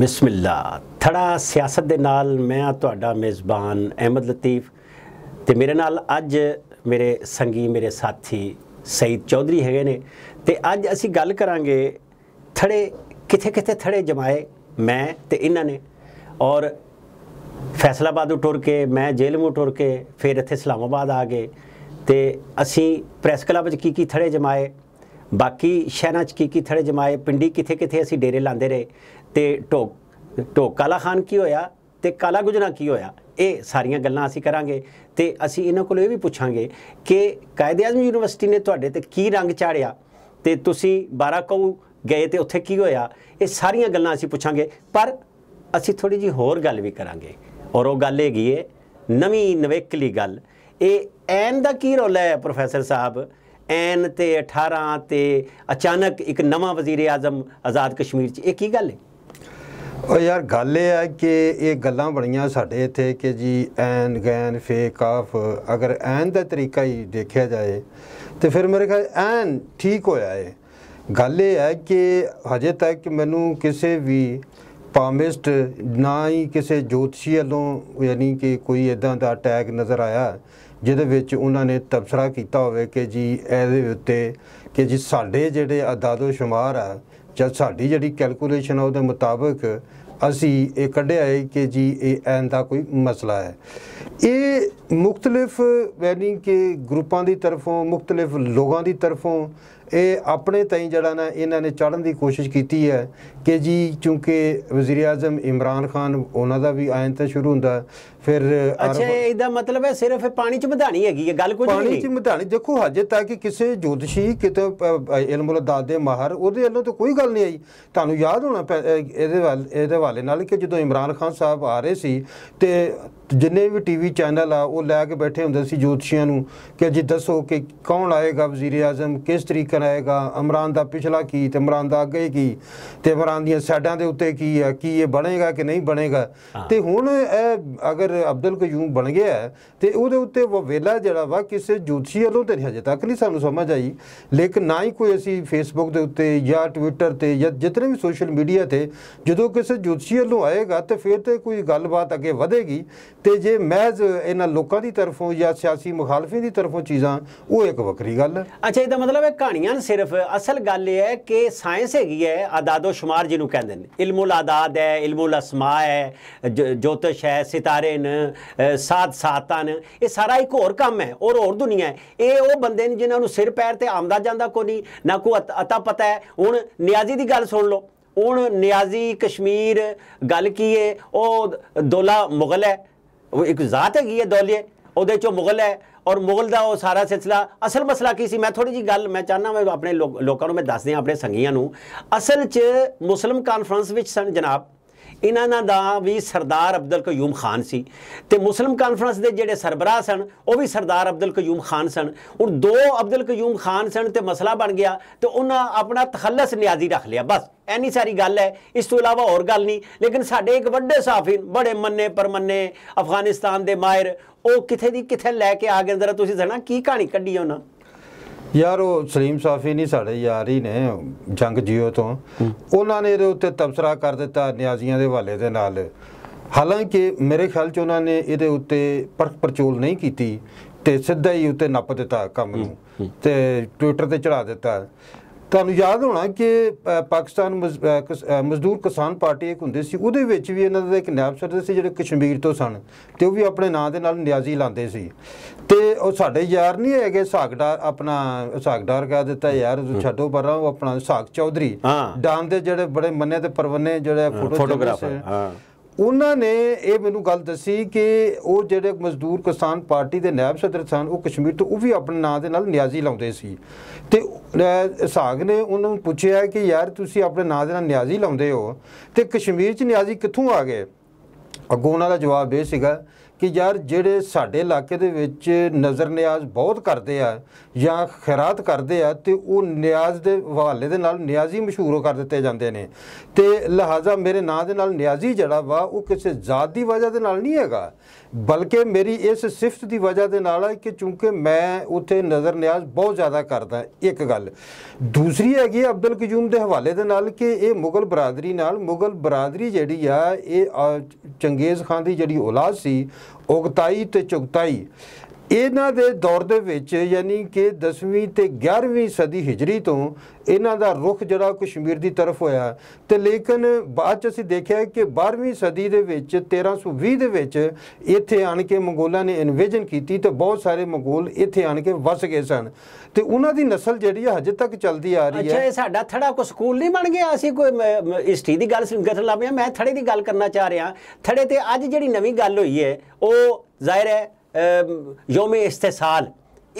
ਬਿਸਮਿਲ੍ਲਾ ਥੜਾ ਸਿਆਸਤ ਦੇ ਨਾਲ ਮੈਂ ਆ ਤੁਹਾਡਾ ਮੇਜ਼ਬਾਨ ਅਹਿਮਦ ਲਤੀਫ ਤੇ ਮੇਰੇ ਨਾਲ ਅੱਜ ਮੇਰੇ ਸੰਗੀ ਮੇਰੇ ਸਾਥੀ ਸਈਦ ਚੌਧਰੀ ਹੈਗੇ ਨੇ ਤੇ ਅੱਜ ਅਸੀਂ ਗੱਲ ਕਰਾਂਗੇ ਥੜੇ ਕਿੱਥੇ ਕਿੱਥੇ ਥੜੇ ਜਮਾਏ ਮੈਂ ਤੇ ਇਹਨਾਂ ਨੇ ਔਰ ਫੈਸਲਾਬਾਦ ਟੁਰ ਕੇ ਮੈਂ ਜੇਲ੍ਹ ਨੂੰ ਟੁਰ ਕੇ ਫਿਰ ਇੱਥੇ ਇਸਲਾਮਾਬਾਦ ਆ ਗਏ ਤੇ ਅਸੀਂ ਪ੍ਰੈਸ ਕਲੱਬ ਵਿੱਚ ਕੀ ਕੀ ਥੜੇ ਜਮਾਏ ਬਾਕੀ ਸ਼ਹਿਰਾਂ 'ਚ ਕੀ ਕੀ ਥੜੇ ਜਮਾਏ ਪਿੰਡੀ ਕਿੱਥੇ ਕਿੱਥੇ ਅਸੀਂ ਡੇਰੇ ਲਾਂਦੇ ਰਹੇ ਤੇ ਢੋਕ ਢੋਕ ਕਾਲਾ ਖਾਨ ਕੀ ਹੋਇਆ ਤੇ ਕਾਲਾ ਗੁਜਰਾ ਕੀ ਹੋਇਆ ਇਹ ਸਾਰੀਆਂ ਗੱਲਾਂ ਅਸੀਂ ਕਰਾਂਗੇ ਤੇ ਅਸੀਂ ਇਹਨਾਂ ਕੋਲ ਇਹ ਵੀ ਪੁੱਛਾਂਗੇ ਕਿ ਕਾਇਦੇ ਆਜ਼ਮ ਯੂਨੀਵਰਸਿਟੀ ਨੇ ਤੁਹਾਡੇ ਤੇ ਕੀ ਰੰਗ ਚਾੜਿਆ ਤੇ ਤੁਸੀਂ ਬਾਰਾ ਕਉ ਗਏ ਤੇ ਉੱਥੇ ਕੀ ਹੋਇਆ ਇਹ ਸਾਰੀਆਂ ਗੱਲਾਂ ਅਸੀਂ ਪੁੱਛਾਂਗੇ ਪਰ ਅਸੀਂ ਥੋੜੀ ਜੀ ਹੋਰ ਗੱਲ ਵੀ ਕਰਾਂਗੇ ਔਰ ਉਹ ਗੱਲ ਹੈਗੀ ਏ ਨਵੀਂ ਨਵੇਕਲੀ ਗੱਲ ਇਹ ਐਨ ਦਾ ਕੀ ਰੋਲ ਹੈ ਪ੍ਰੋਫੈਸਰ ਸਾਹਿਬ ਐਨ ਤੇ 18 ਤੇ ਅਚਾਨਕ ਇੱਕ ਨਵਾਂ ਵਜ਼ੀਰ ਆਜ਼ਮ ਆਜ਼ਾਦ ਕਸ਼ਮੀਰ 'ਚ ਇਹ ਕੀ ਗੱਲ ਹੈ ਉਹ ਯਾਰ ਗੱਲ ਇਹ ਹੈ ਕਿ ਇਹ ਗੱਲਾਂ ਬਣੀਆਂ ਸਾਡੇ ਇੱਥੇ ਕਿ ਜੀ ਐਨ ਗੈਨ ਫੇ ਕਾਫ ਅਗਰ ਐਨ ਦਾ ਤਰੀਕਾ ਹੀ ਦੇਖਿਆ ਜਾਏ ਤੇ ਫਿਰ ਮੇਰੇ ਖਿਆਲ ਐਨ ਠੀਕ ਹੋਇਆ ਹੈ ਗੱਲ ਇਹ ਹੈ ਕਿ ਹਜੇ ਤੱਕ ਮੈਨੂੰ ਕਿਸੇ ਵੀ ਪਾਮਿਸਟ ਨਾ ਹੀ ਕਿਸੇ ਜੋਤਸ਼ੀ ਵੱਲੋਂ ਯਾਨੀ ਕਿ ਕੋਈ ਇਦਾਂ ਦਾ ਟੈਗ ਨਜ਼ਰ ਆਇਆ ਜਿਹਦੇ ਵਿੱਚ ਉਹਨਾਂ ਨੇ ਤਬਸਰਾ ਕੀਤਾ ਹੋਵੇ ਕਿ ਜੀ ਇਹਦੇ ਉੱਤੇ ਕਿ ਜੀ ਸਾਡੇ ਜਿਹੜੇ ਅਦਾਦੋ ਸ਼ੁਮਾਰ ਆ ਜਦ ਸਾਡੀ ਜਿਹੜੀ ਕੈਲਕੂਲੇਸ਼ਨ ਆ ਉਹਦੇ ਮੁਤਾਬਕ ਅਸੀਂ ਇਹ ਕੱਢਿਆ ਹੈ ਕਿ ਜੀ ਇਹ ਐਨ ਦਾ ਕੋਈ ਮਸਲਾ ਹੈ ਇਹ ਮੁxtਲਿਫ ਯਾਨੀ ਕਿ ਗਰੁੱਪਾਂ ਦੀ ਤਰਫੋਂ ਮੁxtਲਿਫ ਲੋਕਾਂ ਦੀ ਤਰਫੋਂ ਇਹ ਆਪਣੇ ਤਾਈ ਜਿਹੜਾ ਨਾ ਇਹਨਾਂ ਨੇ ਚੜਨ ਦੀ ਕੋਸ਼ਿਸ਼ ਕੀਤੀ ਹੈ ਕਿ ਜੀ ਕਿਉਂਕਿ ਵਜ਼ੀਰ ਆਜ਼ਮ ਇਮਰਾਨ ਖਾਨ ਉਹਨਾਂ ਦਾ ਵੀ ਆਇਨ ਤਾਂ ਸ਼ੁਰੂ ਹੁੰਦਾ ਫਿਰ ਅੱਛਾ ਇਹਦਾ ਮਤਲਬ ਹੈ ਸਿਰਫ ਪਾਣੀ ਚ ਮਧਾਣੀ ਹੈਗੀ ਹੈ ਗੱਲ ਕੁਝ ਨਹੀਂ ਪਾਣੀ ਚ ਮਧਾਣੀ ਦੇਖੋ ਹਜੇ ਤੱਕ ਕਿਸੇ ਜੋਤਸ਼ੀ ਕਿਤੇ ਇਲਮੁਲ ਦਾਦ ਦੇ ਮਾਹਰ ਉਹਦੇ ਵੱਲੋਂ ਤਾਂ ਕੋਈ ਗੱਲ ਨਹੀਂ ਆਈ ਤੁਹਾਨੂੰ ਯਾਦ ਹੋਣਾ ਇਹਦੇ ਵੱਲ ਇਹਦੇ ਵਾਲੇ ਨਾਲ ਕਿ ਜਦੋਂ ਇਮਰਾਨ ਖਾਨ ਸਾਹਿਬ ਆ ਰਹੇ ਸੀ ਤੇ ਜਿੰਨੇ ਵੀ ਟੀਵੀ ਚੈਨਲ ਆ ਉਹ ਲੈ ਕੇ ਬੈਠੇ ਹੁੰਦੇ ਸੀ ਜੋਤਸ਼ੀਆਂ ਨੂੰ ਕਿ ਜੀ ਦੱਸੋ ਕਿ ਕੌਣ ਆਏਗਾ ਵਜ਼ੀਰ ਆਜ਼ਮ ਕਿਸ ਤਰੀਕੇ ਨਾਲ ਆਏਗਾ ਇਮਰਾਨ ਦਾ ਪਿਛਲਾ ਕੀ ਤੇ ਇਮਰਾਨ ਦਾ ਅੱਗੇ ਕੀ ਤੇ ਅਖਬਾਰਾਂ ਦੀਆਂ ਸਾਈਡਾਂ ਦੇ ਉੱਤੇ ਕੀ ਹੈ ਕੀ ਇਹ ਬਣੇਗਾ ਕਿ ਨਹੀਂ ਬਣੇਗਾ ਤੇ ਹੁਣ ਇਹ ਅਗਰ ਅਬਦੁਲ ਕਯੂਮ ਬਣ ਗਿਆ ਤੇ ਉਹਦੇ ਉੱਤੇ ਉਹ ਵੇਲਾ ਜਿਹੜਾ ਵਾ ਕਿਸੇ ਜੋਤਸ਼ੀ ਵੱਲੋਂ ਤੇ ਹਜੇ ਤੱਕ ਨਹੀਂ ਸਾਨੂੰ ਸਮਝ ਆਈ ਲੇਕਿਨ ਨਾ ਹੀ ਕੋਈ ਅਸੀਂ ਫੇਸਬੁੱਕ ਦੇ ਉੱਤੇ ਜਾਂ ਟਵਿੱਟਰ ਤੇ ਜਾਂ ਜਿਤਨੇ ਵੀ ਸੋਸ਼ਲ ਮੀਡੀਆ ਤੇ ਜਦੋਂ ਕਿਸੇ ਜੋਤਸ਼ੀ ਵੱਲੋਂ ਆਏਗਾ ਤੇ ਫਿਰ ਤੇ ਕੋਈ ਗੱਲਬਾਤ ਅੱਗੇ ਵਧੇਗੀ ਤੇ ਜੇ ਮਹਿਜ਼ ਇਹਨਾਂ ਲੋਕਾਂ ਦੀ ਤਰਫੋਂ ਜਾਂ ਸਿਆਸੀ ਮੁਖਾਲਫੀ ਦੀ ਤਰਫੋਂ ਚੀਜ਼ਾਂ ਉਹ ਇੱਕ ਵੱਖਰੀ ਗੱਲ ਹੈ ਅੱਛਾ ਇਹਦਾ ਮਤਲਬ ਇਹ ਕਹਾਣੀਆਂ ਸਿਰਫ ਅਸਲ ਗੱਲ ਇਹ ਹੈ ਕਿ ਸਾਇੰਸ ਹੈਗੀ ਹੈ ਆਦਾਦੋ ਸ਼ੁਮਾਰ ਅਸਰਾਰ ਜਿਹਨੂੰ ਕਹਿੰਦੇ ਨੇ ਇਲਮੁਲ ਆਦਾਦ ਹੈ ਇਲਮੁਲ ਅਸਮਾ ਹੈ ਜੋਤਿਸ਼ ਹੈ ਸਿਤਾਰੇ ਨ ਸਾਤ ਸਾਤਾਂ ਨੇ ਇਹ ਸਾਰਾ ਇੱਕ ਹੋਰ ਕੰਮ ਹੈ ਔਰ ਹੋਰ ਦੁਨੀਆ ਹੈ ਇਹ ਉਹ ਬੰਦੇ ਨੇ ਜਿਨ੍ਹਾਂ ਨੂੰ ਸਿਰ ਪੈਰ ਤੇ ਆਮਦਾ ਜਾਂਦਾ ਕੋ ਨਹੀਂ ਨਾ ਕੋ ਅਤਾ ਪਤਾ ਹੈ ਹੁਣ ਨਿਆਜ਼ੀ ਦੀ ਗੱਲ ਸੁਣ ਲਓ ਹੁਣ ਨਿਆਜ਼ੀ ਕਸ਼ਮੀਰ ਗੱਲ ਕੀ ਹੈ ਉਹ ਦੋਲਾ ਮੁਗਲ ਹੈ ਉਹ ਇੱਕ ਜ਼ਾਤ ਹੈਗੀ ਹੈ ਦੋਲੇ ਉਹਦੇ ਚੋਂ ਮੁਗਲ ਹੈ ਔਰ ਮੁਗਲ ਦਾ ਉਹ ਸਾਰਾ ਸਿਲਸਿਲਾ ਅਸਲ ਮਸਲਾ ਕੀ ਸੀ ਮੈਂ ਥੋੜੀ ਜੀ ਗੱਲ ਮੈਂ ਚਾਹਨਾ ਮੈਂ ਆਪਣੇ ਲੋਕਾਂ ਨੂੰ ਮੈਂ ਦੱਸ ਦਿਆਂ ਆਪਣੇ ਸੰਗੀਆਂ ਨੂੰ ਅਸਲ 'ਚ ਮੁਸਲਮ ਕਾਨਫਰੰਸ ਵਿੱਚ ਸਨ ਜਨਾਬ ਇਹਨਾਂ ਦਾ ਵੀ ਸਰਦਾਰ ਅਬਦੁਲ ਕਯੂਮ ਖਾਨ ਸੀ ਤੇ ਮੁਸਲਮ ਕਾਨਫਰੰਸ ਦੇ ਜਿਹੜੇ ਸਰਬਰਾਹ ਸਨ ਉਹ ਵੀ ਸਰਦਾਰ ਅਬਦੁਲ ਕਯੂਮ ਖਾਨ ਸਨ ਹੁਣ ਦੋ ਅਬਦੁਲ ਕਯੂਮ ਖਾਨ ਸਨ ਤੇ ਮਸਲਾ ਬਣ ਗਿਆ ਤੇ ਉਹਨਾਂ ਆਪਣਾ ਤਖੱਲਸ ਨਿਆਜ਼ੀ ਰੱਖ ਲਿਆ ਬਸ ਐਨੀ ਸਾਰੀ ਗੱਲ ਹੈ ਇਸ ਤੋਂ ਇਲਾਵਾ ਹੋਰ ਗੱਲ ਨਹੀਂ ਲੇਕਿਨ ਸਾਡੇ ਇੱਕ ਵੱਡੇ ਸਾਫੀਨ ਬੜੇ ਮੰਨੇ ਪਰਮੰਨੇ ਅਫਗਾਨਿਸਤਾਨ ਦੇ ਮਾਇਰ ਉਹ ਕਿਥੇ ਦੀ ਕਿਥੇ ਲੈ ਕੇ ਆ ਗਏ ਜ਼ਰਾ ਤੁਸੀਂ ਜਣਾ ਕੀ ਕਹਾਣੀ ਕੱਢੀ ਉਹਨਾਂ ਯਾਰ ਉਹ ਸਲੀਮ ਸਾਫੀ ਨਹੀਂ ਸਾਡੇ ਯਾਰ ਹੀ ਨੇ ਜੰਗ ਜੀਓ ਤੋਂ ਉਹਨਾਂ ਨੇ ਇਹਦੇ ਉੱਤੇ ਤਬਸਰਾ ਕਰ ਦਿੱਤਾ ਨਿਆਜ਼ੀਆਂ ਦੇ ਹਵਾਲੇ ਦੇ ਨਾਲ ਹਾਲਾਂਕਿ ਮੇਰੇ ਖਿਆਲ ਚ ਉਹਨਾਂ ਨੇ ਇਹਦੇ ਉੱਤੇ ਪਰਖ ਪਰਚੋਲ ਨਹੀਂ ਕੀਤੀ ਤੇ ਸਿੱਧਾ ਹੀ ਉੱਤੇ ਨੱਪ ਦਿੱਤਾ ਕੰਮ ਨੂੰ ਤੇ ਟਵਿੱਟਰ ਤੇ ਚੜਾ ਦਿੱਤਾ ਤੁਹਾਨੂੰ ਯਾਦ ਹੋਣਾ ਕਿ ਪਾਕਿਸਤਾਨ ਮਜ਼ਦੂਰ ਕਿਸਾਨ ਪਾਰਟੀ ਇੱਕ ਹੁੰਦੀ ਸੀ ਉਹਦੇ ਵਿੱਚ ਵੀ ਇਹਨਾਂ ਦਾ ਇੱਕ ਨਾਮ ਸਰਦਾਰ ਸੀ ਜਿਹੜੇ ਕਸ਼ਮੀਰ ਤੋਂ ਸਨ ਤੇ ਉਹ ਵੀ ਆਪਣੇ ਨਾਂ ਦੇ ਨਾਲ ਨਿਆਜ਼ੀ ਲਾਉਂਦੇ ਸੀ ਤੇ ਉਹ ਸਾਡੇ ਯਾਰ ਨਹੀਂ ਹੈਗੇ ਸਾਗਡਾਰ ਆਪਣਾ ਸਾਗਡਾਰ ਕਹਿ ਦਿੱਤਾ ਯਾਰ ਛੱਡੋ ਪਰਾਂ ਉਹ ਆਪਣਾ ਸਾਗ ਚੌਧਰੀ ਡਾਂ ਦੇ ਜਿਹੜੇ ਬੜੇ ਮੰਨੇ ਤੇ ਪਰਵੰਨੇ ਜਿਹੜੇ ਫੋਟੋਗ੍ਰਾਫਰ ਹਾਂ ਉਹਨਾਂ ਨੇ ਇਹ ਮੈਨੂੰ ਗੱਲ ਦੱਸੀ ਕਿ ਉਹ ਜਿਹੜੇ ਮਜ਼ਦੂਰ ਕਿਸਾਨ ਪਾਰਟੀ ਦੇ ਨਾਇਬ ਸਦਰ ਸਨ ਉਹ ਕਸ਼ਮੀਰ ਤੋਂ ਉਹ ਵੀ ਆਪਣੇ ਨਾਂ ਦੇ ਨਾਲ ਨਿਆਜ਼ੀ ਲਾਉਂਦੇ ਸੀ ਤੇ ਸਾਗ ਨੇ ਉਹਨਾਂ ਨੂੰ ਪੁੱਛਿਆ ਕਿ ਯਾਰ ਤੁਸੀਂ ਆਪਣੇ ਨਾਂ ਦੇ ਨਾਲ ਨਿਆਜ਼ੀ ਲਾਉਂਦੇ ਹੋ ਤੇ ਕਸ਼ਮੀਰ 'ਚ ਨਿਆਜ਼ੀ ਕਿੱਥੋਂ ਆ ਗਏ ਅੱਗੋਂ ਉਹਨਾਂ ਦਾ ਜਵਾਬ ਇਹ ਸੀਗਾ ਕਿ ਯਾਰ ਜਿਹੜੇ ਸਾਡੇ ਇਲਾਕੇ ਦੇ ਵਿੱਚ ਨਜ਼ਰ ਨਿਆਜ਼ ਬਹੁਤ ਕਰਦੇ ਆ ਜਾਂ ਖੈਰਾਤ ਕਰਦੇ ਆ ਤੇ ਉਹ ਨਿਆਜ਼ ਦੇ ਹਵਾਲੇ ਦੇ ਨਾਲ ਨਿਆਜ਼ੀ ਮਸ਼ਹੂਰ ਕਰ ਦਿੱਤੇ ਜਾਂਦੇ ਨੇ ਤੇ ਲਿਹਾਜ਼ਾ ਮੇਰੇ ਨਾਂ ਦੇ ਨਾਲ ਨਿਆਜ਼ੀ ਜਿਹੜਾ ਵਾ ਉਹ ਕਿਸੇ ਜ਼ਾਤ ਦੀ ਵਜ੍ਹਾ ਦੇ ਨਾਲ ਨਹੀਂ ਹੈਗਾ ਬਲਕਿ ਮੇਰੀ ਇਸ ਸਿਫਤ ਦੀ ਵਜ੍ਹਾ ਦੇ ਨਾਲ ਹੈ ਕਿ ਕਿਉਂਕਿ ਮੈਂ ਉੱਥੇ ਨਜ਼ਰ ਨਿਆਜ਼ ਬਹੁਤ ਜ਼ਿਆਦਾ ਕਰਦਾ ਇੱਕ ਗੱਲ ਦੂਸਰੀ ਹੈਗੀ ਅਬਦੁਲ ਕਯੂਮ ਦੇ ਹਵਾਲੇ ਦੇ ਨਾਲ ਕਿ ਇਹ ਮੁਗਲ ਬਰਾਦਰੀ ਨਾਲ ਮੁਗਲ ਬਰਾਦਰੀ ਜਿਹੜੀ ਆ ਇਹ ਚੰਗੇਜ਼ ਖਾਨ ਦੀ ਜਿਹੜੀ ਔਲਾਦ ਸੀ o tai te chok tai ਇਹਨਾਂ ਦੇ ਦੌਰ ਦੇ ਵਿੱਚ ਯਾਨੀ ਕਿ 10ਵੀਂ ਤੇ 11ਵੀਂ ਸਦੀ ਹਿਜਰੀ ਤੋਂ ਇਹਨਾਂ ਦਾ ਰੁਖ ਜਿਹੜਾ ਕਸ਼ਮੀਰ ਦੀ ਤਰਫ ਹੋਇਆ ਤੇ ਲੇਕਿਨ ਬਾਅਦ ਚ ਅਸੀਂ ਦੇਖਿਆ ਕਿ 12ਵੀਂ ਸਦੀ ਦੇ ਵਿੱਚ 1320 ਦੇ ਵਿੱਚ ਇੱਥੇ ਆਣ ਕੇ ਮੰਗੋਲਾਂ ਨੇ ਇਨਵੇਜਨ ਕੀਤੀ ਤੇ ਬਹੁਤ ਸਾਰੇ ਮੰਗੋਲ ਇੱਥੇ ਆਣ ਕੇ ਵਸ ਗਏ ਸਨ ਤੇ ਉਹਨਾਂ ਦੀ ਨਸਲ ਜਿਹੜੀ ਹੈ ਹਜੇ ਤੱਕ ਚੱਲਦੀ ਆ ਰਹੀ ਹੈ ਅੱਛਾ ਇਹ ਸਾਡਾ ਥੜਾ ਕੋ ਸਕੂਲ ਨਹੀਂ ਬਣ ਗਿਆ ਅਸੀਂ ਕੋਈ ਹਿਸਟਰੀ ਦੀ ਗੱਲ ਕਰਨ ਲੱਗ ਲਾਵੇਂ ਮੈਂ ਥੜੇ ਦੀ ਗੱਲ ਕਰਨਾ ਚਾਹ ਰਿਹਾ ਥੜੇ ਤੇ ਅੱਜ ਜਿਹੜੀ ਨਵੀਂ ਗੱਲ ਹੋਈ ਹੈ ਉਹ ਜ਼ਾਹਿਰ ਹੈ ਯੋਮ ਇਸਤਸਾਲ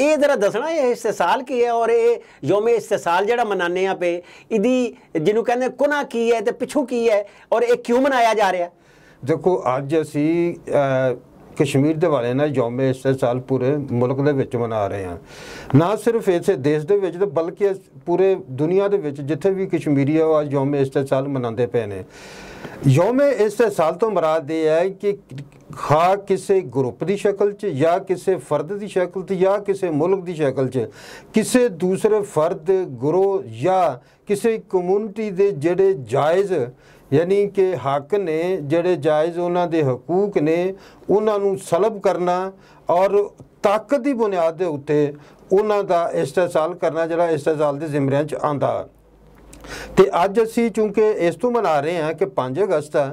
ਇਹ ਜਰਾ ਦੱਸਣਾ ਇਹ ਇਸਤਸਾਲ ਕੀ ਹੈ ਔਰ ਇਹ ਯੋਮ ਇਸਤਸਾਲ ਜਿਹੜਾ ਮਨਾਨੇ ਆ ਪੇ ਇਹਦੀ ਜਿਹਨੂੰ ਕਹਿੰਦੇ ਕੁਨਾ ਕੀ ਹੈ ਤੇ ਪਿੱਛੋਂ ਕੀ ਹੈ ਔਰ ਇਹ ਕਿਉਂ ਮਨਾਇਆ ਜਾ ਰਿਹਾ ਦੇਖੋ ਅੱਜ ਅਸੀਂ ਕਸ਼ਮੀਰ ਦੇ ਵਾਲੇ ਨਾਲ ਯੋਮ ਇਸਤਸਾਲ ਪੂਰੇ ਮੁਲਕ ਦੇ ਵਿੱਚ ਮਨਾ ਰਹੇ ਹਾਂ ਨਾ ਸਿਰਫ ਇਸੇ ਦੇਸ਼ ਦੇ ਵਿੱਚ ਬਲਕਿ ਪੂਰੇ ਦੁਨੀਆ ਦੇ ਵਿੱਚ ਜਿੱਥੇ ਵੀ ਕਸ਼ਮੀਰੀ ਆ ਉਹ ਅੱਜ ਯੋਮ ਇਸਤਸਾਲ ਮਨਾਉਂਦੇ ਪਏ ਨੇ ਯੋਮ ਇਸਤਸਾਲ ਤੋਂ ਮਰਾਦ ਇਹ ਹੈ ਕਿ ਖਾ ਕਿਸੇ ਗਰੁੱਪ ਦੀ ਸ਼ਕਲ 'ਚ ਜਾਂ ਕਿਸੇ ਫਰਦ ਦੀ ਸ਼ਕਲ 'ਚ ਜਾਂ ਕਿਸੇ ਮੁਲਕ ਦੀ ਸ਼ਕਲ 'ਚ ਕਿਸੇ ਦੂਸਰੇ ਫਰਦ ਗਰੋਹ ਜਾਂ ਕਿਸੇ ਕਮਿਊਨਿਟੀ ਦੇ ਜਿਹੜੇ ਜਾਇਜ਼ ਯਾਨੀ ਕਿ ਹੱਕ ਨੇ ਜਿਹੜੇ ਜਾਇਜ਼ ਉਹਨਾਂ ਦੇ ਹਕੂਕ ਨੇ ਉਹਨਾਂ ਨੂੰ ਸਲਬ ਕਰਨਾ ਔਰ ਤਾਕਤ ਦੀ ਬੁਨਿਆਦ ਦੇ ਉੱਤੇ ਉਹਨਾਂ ਦਾ ਇਸਤਿਸਾਲ ਕਰਨਾ ਜਿਹੜਾ ਇਸਤਿਸਾਲ ਦੇ ਜ਼ਿੰਮਿਆਂ 'ਚ ਆਂਦਾ ਤੇ ਅੱਜ ਅਸੀਂ ਚੂੰਕਿ ਇਸ ਤੋਂ ਮਨਾ ਰਹੇ ਹਾਂ ਕਿ 5 ਅਗਸਤ ਆ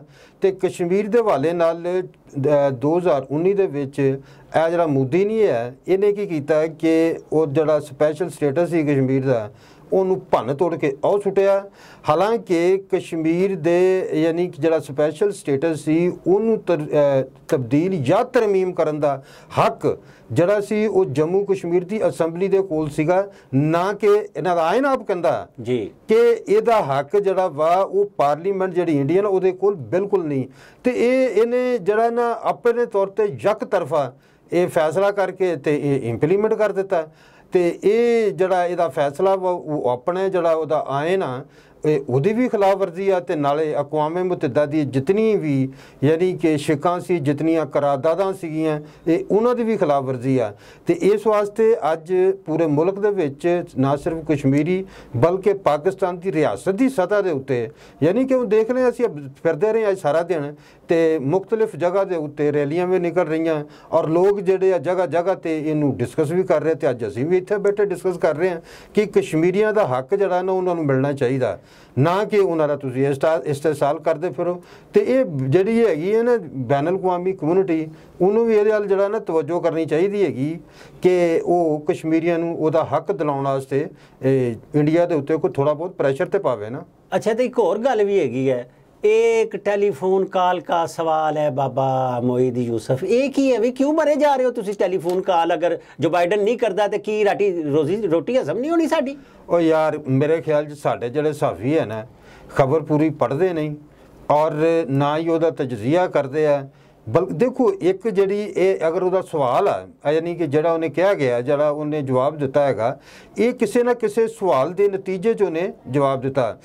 ਤੇ ਕਸ਼ਮੀਰ ਦੇ ਹਵਾਲੇ ਨਾਲ 2019 ਦੇ ਵਿੱਚ ਇਹ ਜਿਹੜਾ ਮੋਦੀ ਨਹੀਂ ਹੈ ਇਹਨੇ ਕੀ ਕੀਤਾ ਕਿ ਉਹ ਜਿਹੜਾ ਸਪੈਸ਼ਲ ਸਟੇਟਸ ਸੀ ਕਸ਼ਮੀਰ ਦਾ ਉਹਨੂੰ ਭੰਨ ਤੋੜ ਕੇ ਉਹ ਸੁਟਿਆ ਹਾਲਾਂਕਿ ਕਸ਼ਮੀਰ ਦੇ ਯਾਨੀ ਜਿਹੜਾ ਸਪੈਸ਼ਲ ਸਟੇਟਸ ਸੀ ਉਹਨੂੰ ਤਬਦੀਲ ਜਾਂ ਤਰਮੀਮ ਕਰਨ ਦਾ ਹੱਕ ਜਿਹੜਾ ਸੀ ਉਹ ਜੰਮੂ ਕਸ਼ਮੀਰ ਦੀ ਅਸੈਂਬਲੀ ਦੇ ਕੋਲ ਸੀਗਾ ਨਾ ਕਿ ਇਹਨਾਂ ਦਾ ਆਇਨ ਆਪ ਕਹਿੰਦਾ ਜੀ ਕਿ ਇਹਦਾ ਹੱਕ ਜਿਹੜਾ ਵਾ ਉਹ ਪਾਰਲੀਮੈਂਟ ਜਿਹੜੀ ਇੰਡੀਅਨ ਉਹਦੇ ਕੋਲ ਬਿਲਕੁਲ ਨਹੀਂ ਤੇ ਇਹ ਇਹਨੇ ਜਿਹੜਾ ਨਾ ਆਪਣੇ ਤੌਰ ਤੇ ਯਕ ਤਰਫਾ ਇਹ ਫੈਸਲਾ ਕਰਕੇ ਤੇ ਇਹ ਇੰਪਲੀਮੈਂਟ ਕਰ ਦਿੱਤਾ ਤੇ ਇਹ ਜਿਹੜਾ ਇਹਦਾ ਫੈਸਲਾ ਉਹ ਆਪਣੇ ਜਿਹੜਾ ਉਹਦਾ ਆਇਨ ਆ ਉਹਦੇ ਵੀ ਖਿਲਾਫ ਵਰਜ਼ੀ ਆ ਤੇ ਨਾਲੇ ਅਕਵਾਮੇ متحدہ ਦੀ ਜਿਤਨੀ ਵੀ ਯਾਨੀ ਕਿ ਸ਼ਿਕਾਂ ਸੀ ਜਿਤਨੀਆਂ ਕਰਾਦਾਦਾਂ ਸੀਗੀਆਂ ਇਹ ਉਹਨਾਂ ਦੀ ਵੀ ਖਿਲਾਫ ਵਰਜ਼ੀ ਆ ਤੇ ਇਸ ਵਾਸਤੇ ਅੱਜ ਪੂਰੇ ਮੁਲਕ ਦੇ ਵਿੱਚ ਨਾ ਸਿਰਫ ਕਸ਼ਮੀਰੀ ਬਲਕਿ ਪਾਕਿਸਤਾਨ ਦੀ ਰਿਆਸਤ ਦੀ ਸਤਾ ਦੇ ਉੱਤੇ ਯਾਨੀ ਕਿ ਉਹ ਦੇਖ ਰਹੇ ਅਸੀਂ ਫਿਰਦੇ ਰਹੇ ਅੱਜ ਸਾਰਾ ਦਿਨ ਤੇ ਮੁxtਲਿਫ ਜਗ੍ਹਾ ਦੇ ਉੱਤੇ ਰੈਲੀਆਂ ਵੀ ਨਿਕਲ ਰਹੀਆਂ ਔਰ ਲੋਕ ਜਿਹੜੇ ਆ ਜਗ੍ਹਾ ਜਗ੍ਹਾ ਤੇ ਇਹਨੂੰ ਡਿਸਕਸ ਵੀ ਕਰ ਰਹੇ ਤੇ ਅੱਜ ਅਸੀਂ ਵੀ ਇੱਥੇ ਬੈਠੇ ਡਿਸਕਸ ਕਰ ਰਹੇ ਹਾਂ ਕਿ ਕਸ਼ਮੀਰੀਆਂ ਦਾ ਹੱਕ ਜਿਹੜਾ ਨਾ ਉਹਨਾਂ ਨੂੰ ਮਿਲਣਾ ਚਾਹੀਦਾ ਨਾ ਕਿ ਉਹਨਾਂ ਦਾ ਤੁਸੀਂ ਇਸਤੇਸਾਲ ਕਰਦੇ ਫਿਰੋ ਤੇ ਇਹ ਜਿਹੜੀ ਹੈਗੀ ਹੈ ਨਾ ਬੈਨਲ ਕੁਆਮੀ ਕਮਿਊਨਿਟੀ ਉਹਨੂੰ ਵੀ ਇਹਦੇ ਨਾਲ ਜਿਹੜਾ ਨਾ ਤਵੱਜੋ ਕਰਨੀ ਚਾਹੀਦੀ ਹੈਗੀ ਕਿ ਉਹ ਕਸ਼ਮੀਰੀਆਂ ਨੂੰ ਉਹਦਾ ਹੱਕ ਦਿਲਾਉਣ ਵਾਸਤੇ ਇੰਡੀਆ ਦੇ ਉੱਤੇ ਕੋਈ ਥੋੜਾ ਬਹੁਤ ਪ੍ਰੈਸ਼ਰ ਤੇ ਪਾਵੇ ਨਾ ਅੱਛਾ ਤੇ ਇੱਕ ਹੋਰ ਗੱਲ ਵੀ ਹੈਗੀ ਹੈ ਇੱਕ ਟੈਲੀਫੋਨ ਕਾਲ ਦਾ ਸਵਾਲ ਹੈ ਬਾਬਾ ਮੋਈਦ ਯੂਸਫ ਇਹ ਕੀ ਹੈ ਵੀ ਕਿਉਂ ਮਰੇ ਜਾ ਰਹੇ ਹੋ ਤੁਸੀਂ ਟੈਲੀਫੋਨ ਕਾਲ ਅਗਰ ਜੋ ਬਾਈਡਨ ਨਹੀਂ ਕਰਦਾ ਤੇ ਕੀ ਰਾਟੀ ਰੋਜ਼ੀ ਰੋਟੀ ਹਜ਼ਮ ਨਹੀਂ ਹੋਣੀ ਸਾਡੀ ਓ ਯਾਰ ਮੇਰੇ ਖਿਆਲ 'ਚ ਸਾਡੇ ਜਿਹੜੇ ਸਾਫੀ ਹੈ ਨਾ ਖਬਰ ਪੂਰੀ ਪੜਦੇ ਨਹੀਂ ਔਰ ਨਾ ਹੀ ਉਹਦਾ ਤਜਜ਼ੀਆ ਕਰਦੇ ਆ ਬਲਕਿ ਦੇਖੋ ਇੱਕ ਜਿਹੜੀ ਇਹ ਅਗਰ ਉਹਦਾ ਸਵਾਲ ਆ ਯਾਨੀ ਕਿ ਜਿਹੜਾ ਉਹਨੇ ਕਿਹਾ ਗਿਆ ਜਿਹੜਾ ਉਹਨੇ ਜਵਾਬ ਦਿੱਤਾ ਹੈਗਾ ਇਹ ਕਿਸੇ ਨਾ ਕਿਸੇ ਸਵਾਲ ਦੇ ਨਤੀਜੇ 'ਚ ਉਹਨੇ ਜਵਾਬ ਦਿੱਤਾ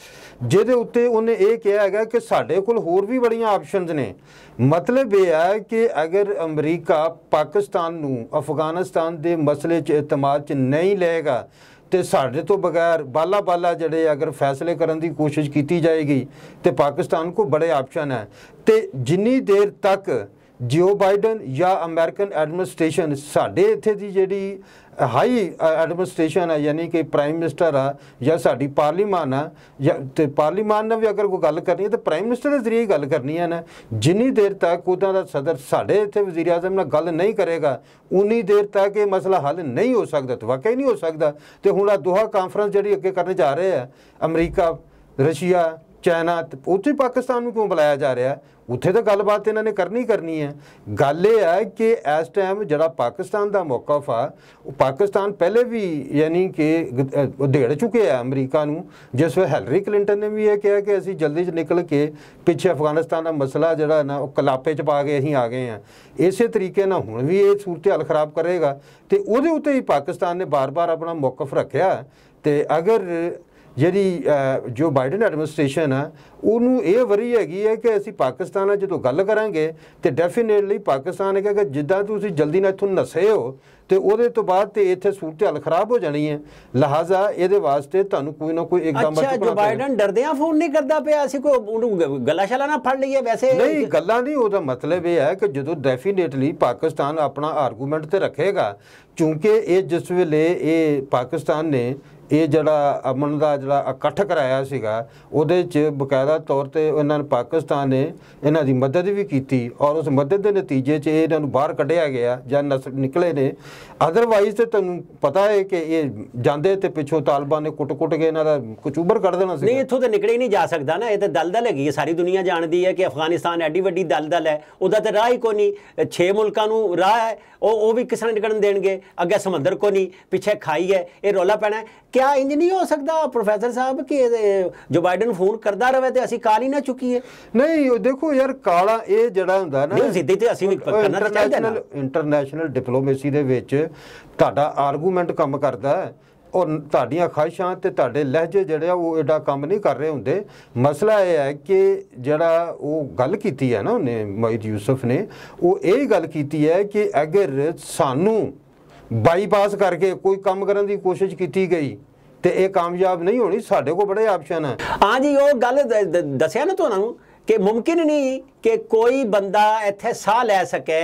ਜਿਹਦੇ ਉੱਤੇ ਉਹਨੇ ਇਹ ਕਿਹਾ ਹੈਗਾ ਕਿ ਸਾਡੇ ਕੋਲ ਹੋਰ ਵੀ ਬੜੀਆਂ ਆਪਸ਼ਨਸ ਨੇ ਮਤਲਬ ਇਹ ਹੈ ਕਿ ਅਗਰ ਅਮਰੀਕਾ ਪਾਕਿਸਤਾਨ ਨੂੰ ਅਫਗਾਨਿਸਤਾਨ ਦੇ ਮਸਲੇ 'ਚ ਇਤਮਾਦ 'ਚ ਨਹੀਂ ਲਏਗਾ ਤੇ ਸਾਡੇ ਤੋਂ ਬਗੈਰ ਬਾਲਾ ਬਾਲਾ ਜਿਹੜੇ ਅਗਰ ਫੈਸਲੇ ਕਰਨ ਦੀ ਕੋਸ਼ਿਸ਼ ਕੀਤੀ ਜਾਏਗੀ ਤੇ ਪਾਕਿਸਤਾਨ ਕੋ ਬੜੇ ਆਪਸ਼ਨ ਹੈ ਤੇ ਜਿੰਨੀ ਦੇਰ ਤੱਕ ਜੋ ਬਾਈਡਨ ਜਾਂ ਅਮਰੀਕਨ ਐਡਮਿਨਿਸਟ੍ਰੇਸ਼ਨ ਸਾਡੇ ਇੱਥੇ ਦੀ ਜਿਹੜੀ ਹਾਈ ਐਡਮਿਨਿਸਟ੍ਰੇਸ਼ਨ ਹੈ ਯਾਨੀ ਕਿ ਪ੍ਰਾਈਮ ਮਿਨਿਸਟਰ ਆ ਜਾਂ ਸਾਡੀ ਪਾਰਲੀਮਾਨ ਆ ਜਾਂ ਤੇ ਪਾਰਲੀਮਾਨ ਨਾਲ ਵੀ ਅਗਰ ਕੋਈ ਗੱਲ ਕਰਨੀ ਹੈ ਤਾਂ ਪ੍ਰਾਈਮ ਮਿਨਿਸਟਰ ਦੇ ਜ਼ਰੀਏ ਗੱਲ ਕਰਨੀ ਹੈ ਨਾ ਜਿੰਨੀ ਦੇਰ ਤੱਕ ਉਹਦਾ ਦਾ ਸਦਰ ਸਾਡੇ ਇੱਥੇ ਵਜ਼ੀਰ ਆਜ਼ਮ ਨਾਲ ਗੱਲ ਨਹੀਂ ਕਰੇਗਾ ਉਨੀ ਦੇਰ ਤੱਕ ਇਹ ਮਸਲਾ ਹੱਲ ਨਹੀਂ ਹੋ ਸਕਦਾ ਤੇ ਵਾਕਈ ਨਹੀਂ ਹੋ ਸਕਦਾ ਤੇ ਹੁਣ ਆ ਦੋਹਾ ਕਾਨਫਰੰਸ ਜਿਹੜੀ ਅੱਗੇ ਕਰਨੇ ਜਾ ਰਹੇ ਆ ਅਮਰੀਕਾ ਰਸ਼ੀਆ ਚਾਈਨਾ ਉੱਥੇ ਪਾਕਿਸਤਾਨ ਨੂੰ ਕਿਉਂ ਬੁਲਾਇਆ ਜਾ ਰਿਹਾ ਉੱਥੇ ਤਾਂ ਗੱਲਬਾਤ ਇਹਨਾਂ ਨੇ ਕਰਨੀ ਕਰਨੀ ਹੈ ਗੱਲ ਇਹ ਹੈ ਕਿ ਇਸ ਟਾਈਮ ਜਿਹੜਾ ਪਾਕਿਸਤਾਨ ਦਾ ਮੌਕਫ ਆ ਉਹ ਪਾਕਿਸਤਾਨ ਪਹਿਲੇ ਵੀ ਯਾਨੀ ਕਿ ਢੇੜ ਚੁੱਕਿਆ ਆ ਅਮਰੀਕਾ ਨੂੰ ਜਿਸ ਵੇ ਹੈਲਰੀ ਕਲਿੰਟਨ ਨੇ ਵੀ ਇਹ ਕਿਹਾ ਕਿ ਅਸੀਂ ਜਲਦੀ ਚ ਨਿਕਲ ਕੇ ਪਿੱਛੇ ਅਫਗਾਨਿਸਤਾਨ ਦਾ ਮਸਲਾ ਜਿਹੜਾ ਨਾ ਉਹ ਕਲਾਪੇ ਚ ਪਾ ਕੇ ਅਸੀਂ ਆ ਗਏ ਆ ਇਸੇ ਤਰੀਕੇ ਨਾਲ ਹੁਣ ਵੀ ਇਹ ਸੂਰਤ ਹਾਲ ਖਰਾਬ ਕਰੇਗਾ ਤੇ ਉਹਦੇ ਉੱਤੇ ਹੀ ਪਾਕਿਸਤਾਨ ਨੇ ਬਾਰ-ਬਾਰ ਆਪਣਾ ਮੌਕਫ ਰੱਖਿਆ ਤੇ ਅਗਰ ਜਿਹੜੀ ਜੋ ਬਾਈਡਨ ਐਡਮਿਨਿਸਟ੍ਰੇਸ਼ਨ ਆ ਉਹਨੂੰ ਇਹ ਵਰੀ ਹੈਗੀ ਹੈ ਕਿ ਅਸੀਂ ਪਾਕਿਸਤਾਨ ਨਾਲ ਜਦੋਂ ਗੱਲ ਕਰਾਂਗੇ ਤੇ ਡੈਫੀਨੇਟਲੀ ਪਾਕਿਸਤਾਨ ਇਹ ਕਿ ਜਿੱਦਾਂ ਤੁਸੀਂ ਜਲਦੀ ਨਾਲ ਇਥੋਂ ਨਸੇ ਹੋ ਤੇ ਉਹਦੇ ਤੋਂ ਬਾਅਦ ਤੇ ਇੱਥੇ ਸੂਰਤ ਹਾਲ ਖਰਾਬ ਹੋ ਜਾਣੀ ਹੈ ਲਹਾਜ਼ਾ ਇਹਦੇ ਵਾਸਤੇ ਤੁਹਾਨੂੰ ਕੋਈ ਨਾ ਕੋਈ ਇਕਦਮ ਅੱਛਾ ਜੋ ਬਾਈਡਨ ਡਰਦੇ ਆ ਫੋਨ ਨਹੀਂ ਕਰਦਾ ਪਿਆ ਅਸੀਂ ਕੋਈ ਉਹਨੂੰ ਗੱਲਾਂ ਛਲਾ ਨਾ ਫੜ ਲਈਏ ਵੈਸੇ ਨਹੀਂ ਗੱਲਾਂ ਨਹੀਂ ਉਹਦਾ ਮਤਲਬ ਇਹ ਹੈ ਕਿ ਜਦੋਂ ਡੈਫੀਨੇਟਲੀ ਪਾਕਿਸਤਾਨ ਆਪਣਾ ਆਰਗੂਮੈਂਟ ਤੇ ਰੱਖੇਗਾ ਕਿਉਂਕਿ ਇਹ ਜਿਸ ਵੇਲੇ ਇਹ ਪਾਕਿਸਤਾਨ ਨੇ ਇਹ ਜਿਹੜਾ ਅਮਨ ਦਾ ਜਿਹੜਾ ਇਕੱਠ ਕਰਾਇਆ ਸੀਗਾ ਉਹਦੇ 'ਚ ਬਕਾਇਦਾ ਤੌਰ ਤੇ ਇਹਨਾਂ ਨੇ ਪਾਕਿਸਤਾਨ ਨੇ ਇਹਨਾਂ ਦੀ ਮਦਦ ਵੀ ਕੀਤੀ ਔਰ ਉਸ ਮਦਦ ਦੇ ਨਤੀਜੇ 'ਚ ਇਹਨਾਂ ਨੂੰ ਬਾਹਰ ਕੱਢਿਆ ਗਿਆ ਜਾਂ ਨਿਕਲੇ ਨੇ ਅਦਰਵਾਈਜ਼ ਤੇ ਤੁਹਾਨੂੰ ਪਤਾ ਹੈ ਕਿ ਇਹ ਜਾਂਦੇ ਤੇ ਪਿੱਛੋਂ ਤਾਲਿਬਾਨ ਨੇ ਕੁੱਟ-ਕੁੱਟ ਕੇ ਇਹਨਾਂ ਦਾ ਕਚੂਬਰ ਕੱਢ ਦੇਣਾ ਸੀ ਨਹੀਂ ਇੱਥੋਂ ਤੇ ਨਿਕਲੇ ਨਹੀਂ ਜਾ ਸਕਦਾ ਨਾ ਇਹ ਤੇ ਦਲਦਲ ਹੈਗੀ ਹੈ ਸਾਰੀ ਦੁਨੀਆ ਜਾਣਦੀ ਹੈ ਕਿ ਅਫਗਾਨਿਸਤਾਨ ਐਡੀ ਵੱਡੀ ਦਲਦਲ ਹੈ ਉਹਦਾ ਤੇ ਰਾਹ ਹੀ ਕੋਈ ਨਹੀਂ 6 ਮੁਲਕਾਂ ਨੂੰ ਰਾਹ ਹੈ ਉਹ ਉਹ ਵੀ ਕਿਸ ਨਿਕਲਣ ਦੇਣਗੇ ਅੱਗੇ ਸਮੁੰਦਰ ਕੋਈ ਨਹੀਂ ਪਿੱਛੇ ਖਾਈ ਹੈ ਇਹ ਰੋਲਾ ਪੈਣਾ ਕਿਆ ਇੰਜ ਨਹੀਂ ਹੋ ਸਕਦਾ ਪ੍ਰੋਫੈਸਰ ਸਾਹਿਬ ਕਿ ਜੋ ਬਾਈਡਨ ਫੋਨ ਕਰਦਾ ਰਵੇ ਤੇ ਅਸੀਂ ਕਾਲ ਹੀ ਨਾ ਚੁੱਕੀਏ ਨਹੀਂ ਦੇਖੋ ਯਾਰ ਕਾਲਾ ਇਹ ਜਿਹੜਾ ਹੁੰਦਾ ਨਾ ਨਹੀਂ ਜ਼ਿੱਦੀ ਤੇ ਅਸੀਂ ਵੀ ਕਰਨਾ ਚਾਹੀਦਾ ਨਾ ਇੰਟਰਨੈਸ਼ਨਲ ਡਿਪਲੋਮੇਸੀ ਦੇ ਵਿੱਚ ਤੁਹਾਡਾ ਆਰਗੂਮੈਂਟ ਕੰਮ ਕਰਦਾ ਹੈ ਔਰ ਤੁਹਾਡੀਆਂ ਖਾਹਿਸ਼ਾਂ ਤੇ ਤੁਹਾਡੇ ਲਹਿਜੇ ਜਿਹੜੇ ਆ ਉਹ ਐਡਾ ਕੰਮ ਨਹੀਂ ਕਰ ਰਹੇ ਹੁੰਦੇ ਮਸਲਾ ਇਹ ਹੈ ਕਿ ਜਿਹੜਾ ਉਹ ਗੱਲ ਕੀਤੀ ਹੈ ਨਾ ਉਹਨੇ ਮਹਿਦ ਯੂਸਫ ਨੇ ਉਹ ਇਹ ਗੱਲ ਕੀਤੀ ਹੈ ਕਿ ਅਗਰ ਸਾਨੂੰ ਬਾਈਪਾਸ ਕਰਕੇ ਕੋਈ ਕੰਮ ਕਰਨ ਦੀ ਕੋਸ਼ਿਸ਼ ਕੀਤੀ ਗਈ ਤੇ ਇਹ ਕਾਮਯਾਬ ਨਹੀਂ ਹੋਣੀ ਸਾਡੇ ਕੋਲ ਬੜੇ ਆਪਸ਼ਨ ਹੈ ਹਾਂ ਜੀ ਉਹ ਗੱਲ ਦੱਸਿਆ ਨਾ ਤੁਹਾਨੂੰ ਕਿ ਮੁਮਕਿਨ ਨਹੀਂ ਕਿ ਕੋਈ ਬੰਦਾ ਇੱਥੇ ਸਾਹ ਲੈ ਸਕੇ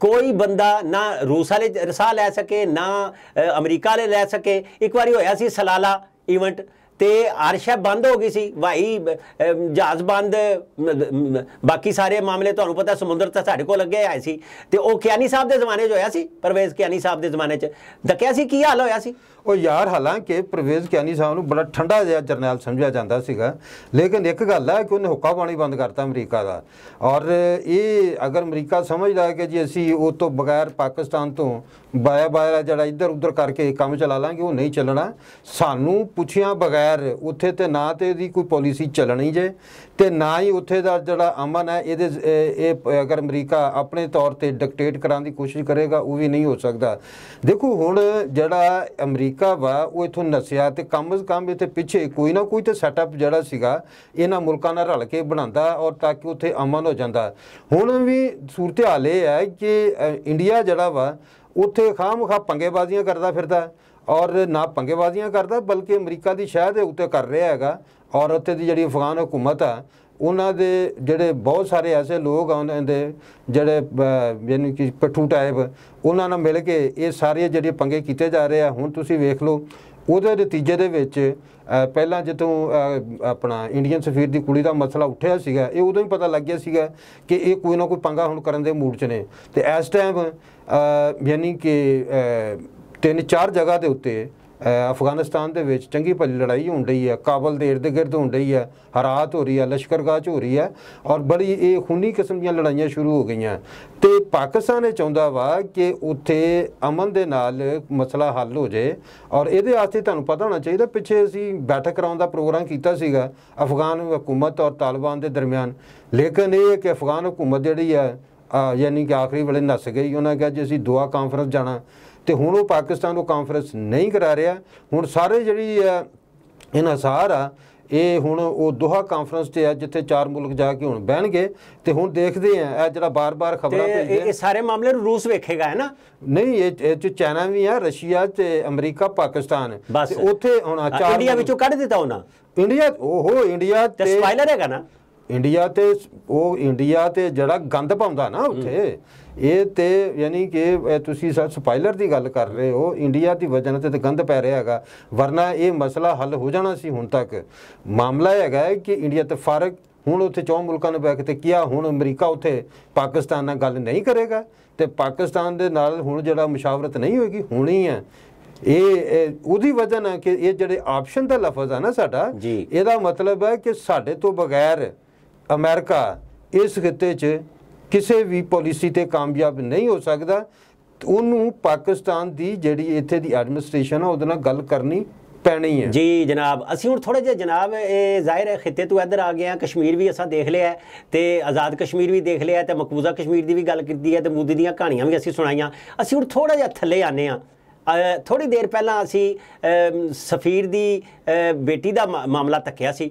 ਕੋਈ ਬੰਦਾ ਨਾ ਰੂਸ ਵਾਲੇ ਸਾਹ ਲੈ ਸਕੇ ਨਾ ਅਮਰੀਕਾ ਵਾਲੇ ਲੈ ਸਕੇ ਇੱਕ ਵਾਰੀ ਹੋਇਆ ਸੀ ਸਲਾਲਾ ਇਵੈਂਟ ਤੇ ਅਰਸ਼ਾ ਬੰਦ ਹੋ ਗਈ ਸੀ ਭਾਈ ਜਹਾਜ਼ ਬੰਦ ਬਾਕੀ ਸਾਰੇ ਮਾਮਲੇ ਤੁਹਾਨੂੰ ਪਤਾ ਸਮੁੰਦਰ ਤਾਂ ਸਾਡੇ ਕੋਲ ਲੱਗੇ ਆਏ ਸੀ ਤੇ ਉਹ ਕਿਆਨੀ ਸਾਹਿਬ ਦੇ ਜ਼ਮਾਨੇ 'ਚ ਹੋਇਆ ਸੀ ਪਰਵੇਜ਼ ਕਿਆਨੀ ਸਾਹਿਬ ਦੇ ਜ਼ਮਾਨੇ 'ਚ ਦੱਕਿਆ ਸੀ ਕੀ ਹਾਲ ਹੋਇਆ ਸੀ ਉਹ ਯਾਰ ਹਾਲਾਂਕਿ ਪ੍ਰਵੇਜ਼ ਕਿਆਨੀ ਸਾਹਿਬ ਨੂੰ ਬੜਾ ਠੰਡਾ ਜਿਹਾ ਜਰਨੈਲ ਸਮਝਿਆ ਜਾਂਦਾ ਸੀਗਾ ਲੇਕਿਨ ਇੱਕ ਗੱਲ ਹੈ ਕਿ ਉਹਨੇ ਹੁੱਕਾ ਪਾਣੀ ਬੰਦ ਕਰਤਾ ਅਮਰੀਕਾ ਦਾ ਔਰ ਇਹ ਅਗਰ ਅਮਰੀਕਾ ਸਮਝਦਾ ਹੈ ਕਿ ਜੀ ਅਸੀਂ ਉਹ ਤੋਂ ਬਗੈਰ ਪਾਕਿਸਤਾਨ ਤੋਂ ਬਾਇਆ ਬਾਇਆ ਜਿਹੜਾ ਇੱਧਰ ਉੱਧਰ ਕਰਕੇ ਕੰਮ ਚਲਾ ਲਾਂਗੇ ਉਹ ਨਹੀਂ ਚੱਲਣਾ ਸਾਨੂੰ ਪੁੱਛਿਆ ਬਗੈਰ ਉੱਥੇ ਤੇ ਨਾ ਤੇ ਇਹਦੀ ਕੋਈ ਪਾਲਿਸੀ ਚੱਲਣੀ ਜੇ ਤੇ ਨਾ ਹੀ ਉੱਥੇ ਦਾ ਜਿਹੜਾ ਅਮਨ ਹੈ ਇਹਦੇ ਇਹ ਅਗਰ ਅਮਰੀਕਾ ਆਪਣੇ ਤੌਰ ਤੇ ਡਿਕਟੇਟ ਕਰਾਉਣ ਦੀ ਕੋਸ਼ਿਸ਼ ਕਰੇਗਾ ਉਹ ਵੀ ਨਹੀਂ ਹੋ ਸਕਦਾ ਦੇਖੋ ਹੁਣ ਜਿਹੜਾ ਅਮਰੀਕਾ ਵਾ ਉਹ ਇਥੋਂ ਨਸਿਆ ਤੇ ਕੰਮ ਕੰਮ ਇਥੇ ਪਿੱਛੇ ਕੋਈ ਨਾ ਕੋਈ ਤੇ ਸੈਟਅਪ ਜਿਹੜਾ ਸੀਗਾ ਇਹਨਾਂ ਮੁਲਕਾਂ ਨਾਲ ਰਲ ਕੇ ਬਣਾਉਂਦਾ ਔਰ ਤਾਂ ਕਿ ਉੱਥੇ ਅਮਨ ਹੋ ਜਾਂਦਾ ਹੁਣ ਵੀ ਸੂਰਤ ਹਾਲ ਇਹ ਹੈ ਕਿ ਇੰਡੀਆ ਜਿਹੜਾ ਵਾ ਉੱਥੇ ਖਾ ਪੰਗੇਬਾਜ਼ੀਆਂ ਕਰਦਾ ਫਿਰਦਾ ਔਰ ਨਾ ਪੰਗੇਬਾਜ਼ੀਆਂ ਕਰਦਾ ਬਲਕਿ ਅਮਰੀਕਾ ਦੀ ਸ਼ਹਿਰ ਦੇ ਉੱਤੇ ਕਰ ਰਿਹਾ ਹੈਗਾ ਔਰ ਉੱਥੇ ਦੀ ਜਿਹੜੀ ਅਫਗਾਨ ਹਕੂਮਤ ਆ ਉਹਨਾਂ ਦੇ ਜਿਹੜੇ ਬਹੁਤ ਸਾਰੇ ਐਸੇ ਲੋਕ ਆਉਂਦੇ ਦੇ ਜਿਹੜੇ ਯਾਨੀ ਕਿ ਪਠੂ ਟਾਈਪ ਉਹਨਾਂ ਨਾਲ ਮਿਲ ਕੇ ਇਹ ਸਾਰੇ ਜਿਹੜੇ ਪੰਗੇ ਕੀਤੇ ਜਾ ਰਹੇ ਆ ਹੁਣ ਤੁਸੀਂ ਵੇਖ ਲਓ ਉਹਦੇ ਨਤੀਜੇ ਦੇ ਵਿੱਚ ਪਹਿਲਾਂ ਜਦੋਂ ਆਪਣਾ ਇੰਡੀਅਨ ਸਫੀਰ ਦੀ ਕੁੜੀ ਦਾ ਮਸਲਾ ਉੱਠਿਆ ਸੀਗਾ ਇਹ ਉਦੋਂ ਹੀ ਪਤਾ ਲੱਗ ਗਿਆ ਸੀਗਾ ਕਿ ਇਹ ਕੋਈ ਨਾ ਕੋਈ ਪੰਗਾ ਹੁਣ ਕਰਨ ਦੇ ਮੂਡ 'ਚ ਨੇ ਤੇ ਇਸ ਟਾਈਮ ਯਾਨੀ ਕਿ ਤਿੰਨ ਚਾਰ ਜਗ੍ਹਾ ਦੇ ਉੱਤੇ ਅਫਗਾਨਿਸਤਾਨ ਦੇ ਵਿੱਚ ਚੰਗੀ ਭਲੀ ਲੜਾਈ ਹੋਣ ਰਹੀ ਹੈ ਕਾਬਲ ਦੇ ਇਰਦ ਗਿਰਦ ਹੋਣ ਰਹੀ ਹੈ ਹਰਾਤ ਹੋ ਰਹੀ ਹੈ ਲਸ਼ਕਰਗਾਹ ਚ ਹੋ ਰਹੀ ਹੈ ਔਰ ਬੜੀ ਇਹ ਖੂਨੀ ਕਿਸਮ ਦੀਆਂ ਲੜਾਈਆਂ ਸ਼ੁਰੂ ਹੋ ਗਈਆਂ ਤੇ ਪਾਕਿਸਤਾਨ ਇਹ ਚਾਹੁੰਦਾ ਵਾ ਕਿ ਉੱਥੇ ਅਮਨ ਦੇ ਨਾਲ ਮਸਲਾ ਹੱਲ ਹੋ ਜੇ ਔਰ ਇਹਦੇ ਵਾਸਤੇ ਤੁਹਾਨੂੰ ਪਤਾ ਹੋਣਾ ਚਾਹੀਦਾ ਪਿੱਛੇ ਅਸੀਂ ਬੈਠਕ ਕਰਾਉਣ ਦਾ ਪ੍ਰੋਗਰਾਮ ਕੀਤਾ ਸੀਗਾ ਅਫਗਾਨ ਹਕੂਮਤ ਔਰ ਤਾਲਿਬਾਨ ਦੇ ਦਰਮਿਆਨ ਲੇਕਿਨ ਇਹ ਕਿ ਅਫਗਾਨ ਹਕੂਮਤ ਜਿਹੜੀ ਹੈ ਯਾਨੀ ਕਿ ਆਖਰੀ ਵੇਲੇ ਨਸ ਗਈ ਉਹਨਾਂ ਕਹਿੰਦੇ ਜੇ ਅਸੀਂ ਦੁਆ ਕਾਨਫਰੰਸ ਜਾਣਾ ਤੇ ਹੁਣ ਉਹ ਪਾਕਿਸਤਾਨ ਨੂੰ ਕਾਨਫਰੰਸ ਨਹੀਂ ਕਰਾ ਰਿਹਾ ਹੁਣ ਸਾਰੇ ਜਿਹੜੀ ਇਹਨਾਂ ਇਨਸਾਰ ਆ ਇਹ ਹੁਣ ਉਹ ਦੋਹਾ ਕਾਨਫਰੰਸ ਤੇ ਆ ਜਿੱਥੇ ਚਾਰ ਮੁਲਕ ਜਾ ਕੇ ਹੁਣ ਬਹਿਣਗੇ ਤੇ ਹੁਣ ਦੇਖਦੇ ਆ ਇਹ ਜਿਹੜਾ ਬਾਰ-ਬਾਰ ਖਬਰਾਂ ਭੇਜਦੇ ਇਹ ਸਾਰੇ ਮਾਮਲੇ ਨੂੰ ਰੂਸ ਵੇਖੇਗਾ ਹੈ ਨਾ ਨਹੀਂ ਇਹ ਚ ਚਾਈਨਾ ਵੀ ਆ ਰਸ਼ੀਆ ਤੇ ਅਮਰੀਕਾ ਪਾਕਿਸਤਾਨ ਤੇ ਉੱਥੇ ਹੁਣ ਚਾਰ ਇੰਡੀਆ ਵਿੱਚੋਂ ਕੱਢ ਦਿੱਤਾ ਉਹਨਾਂ ਇੰਡੀਆ ਹੋ ਇੰਡੀਆ ਤੇ ਸਪਾਇਲਰ ਹੈਗਾ ਨਾ ਇੰਡੀਆ ਤੇ ਉਹ ਇੰਡੀਆ ਤੇ ਜਿਹੜਾ ਗੰਦ ਪਾਉਂਦਾ ਨਾ ਉੱਥੇ ਇਹ ਤੇ ਯਾਨੀ ਕਿ ਤੁਸੀਂ ਸਰ ਸਪਾਇਲਰ ਦੀ ਗੱਲ ਕਰ ਰਹੇ ਹੋ ਇੰਡੀਆ ਦੀ ਵਜਨ ਤੇ ਤੇ ਗੰਦ ਪੈ ਰਿਹਾ ਹੈਗਾ ਵਰਨਾ ਇਹ ਮਸਲਾ ਹੱਲ ਹੋ ਜਾਣਾ ਸੀ ਹੁਣ ਤੱਕ ਮਾਮਲਾ ਹੈਗਾ ਕਿ ਇੰਡੀਆ ਤੇ ਫਰਕ ਹੁਣ ਉੱਥੇ ਚੌਂ ਮੁਲਕਾਂ ਨੇ ਬੈ ਕੇ ਕੀਆ ਹੁਣ ਅਮਰੀਕਾ ਉੱਥੇ ਪਾਕਿਸਤਾਨ ਨਾਲ ਗੱਲ ਨਹੀਂ ਕਰੇਗਾ ਤੇ ਪਾਕਿਸਤਾਨ ਦੇ ਨਾਲ ਹੁਣ ਜਿਹੜਾ ਮੁਸ਼ਾਵਰਤ ਨਹੀਂ ਹੋਏਗੀ ਹੋਣੀ ਹੈ ਇਹ ਉਹਦੀ ਵਜ੍ਹਾ ਨਾਲ ਕਿ ਇਹ ਜਿਹੜੇ ਆਪਸ਼ਨ ਦਾ ਲਫ਼ਜ਼ ਆ ਨਾ ਸਾਡਾ ਇਹਦਾ ਮਤਲਬ ਹੈ ਕਿ ਸਾਡੇ ਤੋਂ ਬਗੈਰ ਅਮਰੀਕਾ ਇਸ ਖਿੱਤੇ 'ਚ ਕਿਸੇ ਵੀ ਪਾਲਿਸੀ ਤੇ ਕਾਮਯਾਬ ਨਹੀਂ ਹੋ ਸਕਦਾ ਉਹਨੂੰ ਪਾਕਿਸਤਾਨ ਦੀ ਜਿਹੜੀ ਇੱਥੇ ਦੀ ਐਡਮਿਨਿਸਟ੍ਰੇਸ਼ਨ ਆ ਉਹਦੇ ਨਾਲ ਗੱਲ ਕਰਨੀ ਪੈਣੀ ਹੈ ਜੀ ਜਨਾਬ ਅਸੀਂ ਹੁਣ ਥੋੜੇ ਜਿਹਾ ਜਨਾਬ ਇਹ ਜ਼ਾਹਿਰ ਹੈ ਖਿੱਤੇ ਤੋਂ ਇੱਧਰ ਆ ਗਏ ਆ ਕਸ਼ਮੀਰ ਵੀ ਅਸਾਂ ਦੇਖ ਲਿਆ ਤੇ ਆਜ਼ਾਦ ਕਸ਼ਮੀਰ ਵੀ ਦੇਖ ਲਿਆ ਤੇ ਮਕਬੂਜ਼ਾ ਕਸ਼ਮੀਰ ਦੀ ਵੀ ਗੱਲ ਕੀਤੀ ਹੈ ਤੇ ਮੋਦੀ ਦੀਆਂ ਕਹਾਣੀਆਂ ਵੀ ਅਸੀਂ ਸੁਣਾਈਆਂ ਅਸੀਂ ਹੁਣ ਥੋੜਾ ਜਿਹਾ ਥੱਲੇ ਆਨੇ ਆ ਥੋੜੀ ਦੇਰ ਪਹਿਲਾਂ ਅਸੀਂ ਸਫੀਰ ਦੀ ਬੇਟੀ ਦਾ ਮਾਮਲਾ ਤੱਕਿਆ ਸੀ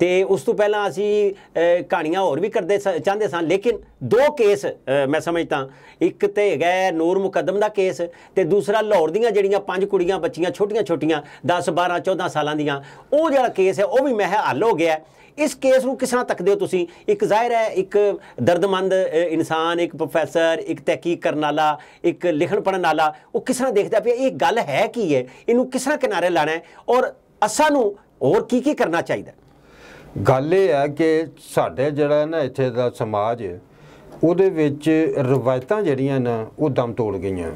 ਤੇ ਉਸ ਤੋਂ ਪਹਿਲਾਂ ਅਸੀਂ ਕਹਾਣੀਆਂ ਹੋਰ ਵੀ ਕਰਦੇ ਚਾਹੁੰਦੇ ਸਾਂ ਲੇਕਿਨ ਦੋ ਕੇਸ ਮੈਂ ਸਮਝਦਾ ਇੱਕ ਤੇ ਹੈਗਾ ਨੂਰ ਮੁਕਦਮ ਦਾ ਕੇਸ ਤੇ ਦੂਸਰਾ ਲਾਹੌਰ ਦੀਆਂ ਜਿਹੜੀਆਂ ਪੰਜ ਕੁੜੀਆਂ ਬੱਚੀਆਂ ਛੋਟੀਆਂ-ਛੋਟੀਆਂ 10 12 14 ਸਾਲਾਂ ਦੀਆਂ ਉਹ ਜਿਹੜਾ ਕੇਸ ਹੈ ਉਹ ਵੀ ਮੈਂ ਹੱਲ ਹੋ ਗਿਆ ਇਸ ਕੇਸ ਨੂੰ ਕਿਸ ਤਰ੍ਹਾਂ ਤੱਕਦੇ ਹੋ ਤੁਸੀਂ ਇੱਕ ਜ਼ਾਹਿਰ ਹੈ ਇੱਕ ਦਰਦਮੰਦ ਇਨਸਾਨ ਇੱਕ ਪ੍ਰੋਫੈਸਰ ਇੱਕ ਤਹਿਕੀਕ ਕਰਨ ਵਾਲਾ ਇੱਕ ਲਿਖਣ ਪੜਨ ਵਾਲਾ ਉਹ ਕਿਸ ਤਰ੍ਹਾਂ ਦੇਖਦਾ ਪਿਆ ਇਹ ਗੱਲ ਹੈ ਕੀ ਹੈ ਇਹਨੂੰ ਕਿਸ ਤਰ੍ਹਾਂ ਕਿਨਾਰੇ ਲਾਣਾ ਹੈ ਔਰ ਅਸਾਂ ਨੂੰ ਹੋਰ ਕੀ ਕੀ ਕਰਨਾ ਚਾਹੀਦਾ ਗੱਲ ਇਹ ਹੈ ਕਿ ਸਾਡੇ ਜਿਹੜਾ ਨਾ ਇੱਥੇ ਦਾ ਸਮਾਜ ਉਹਦੇ ਵਿੱਚ ਰਵਾਇਤਾਂ ਜਿਹੜੀਆਂ ਨਾ ਉਹ ਦਮ ਤੋੜ ਗਈਆਂ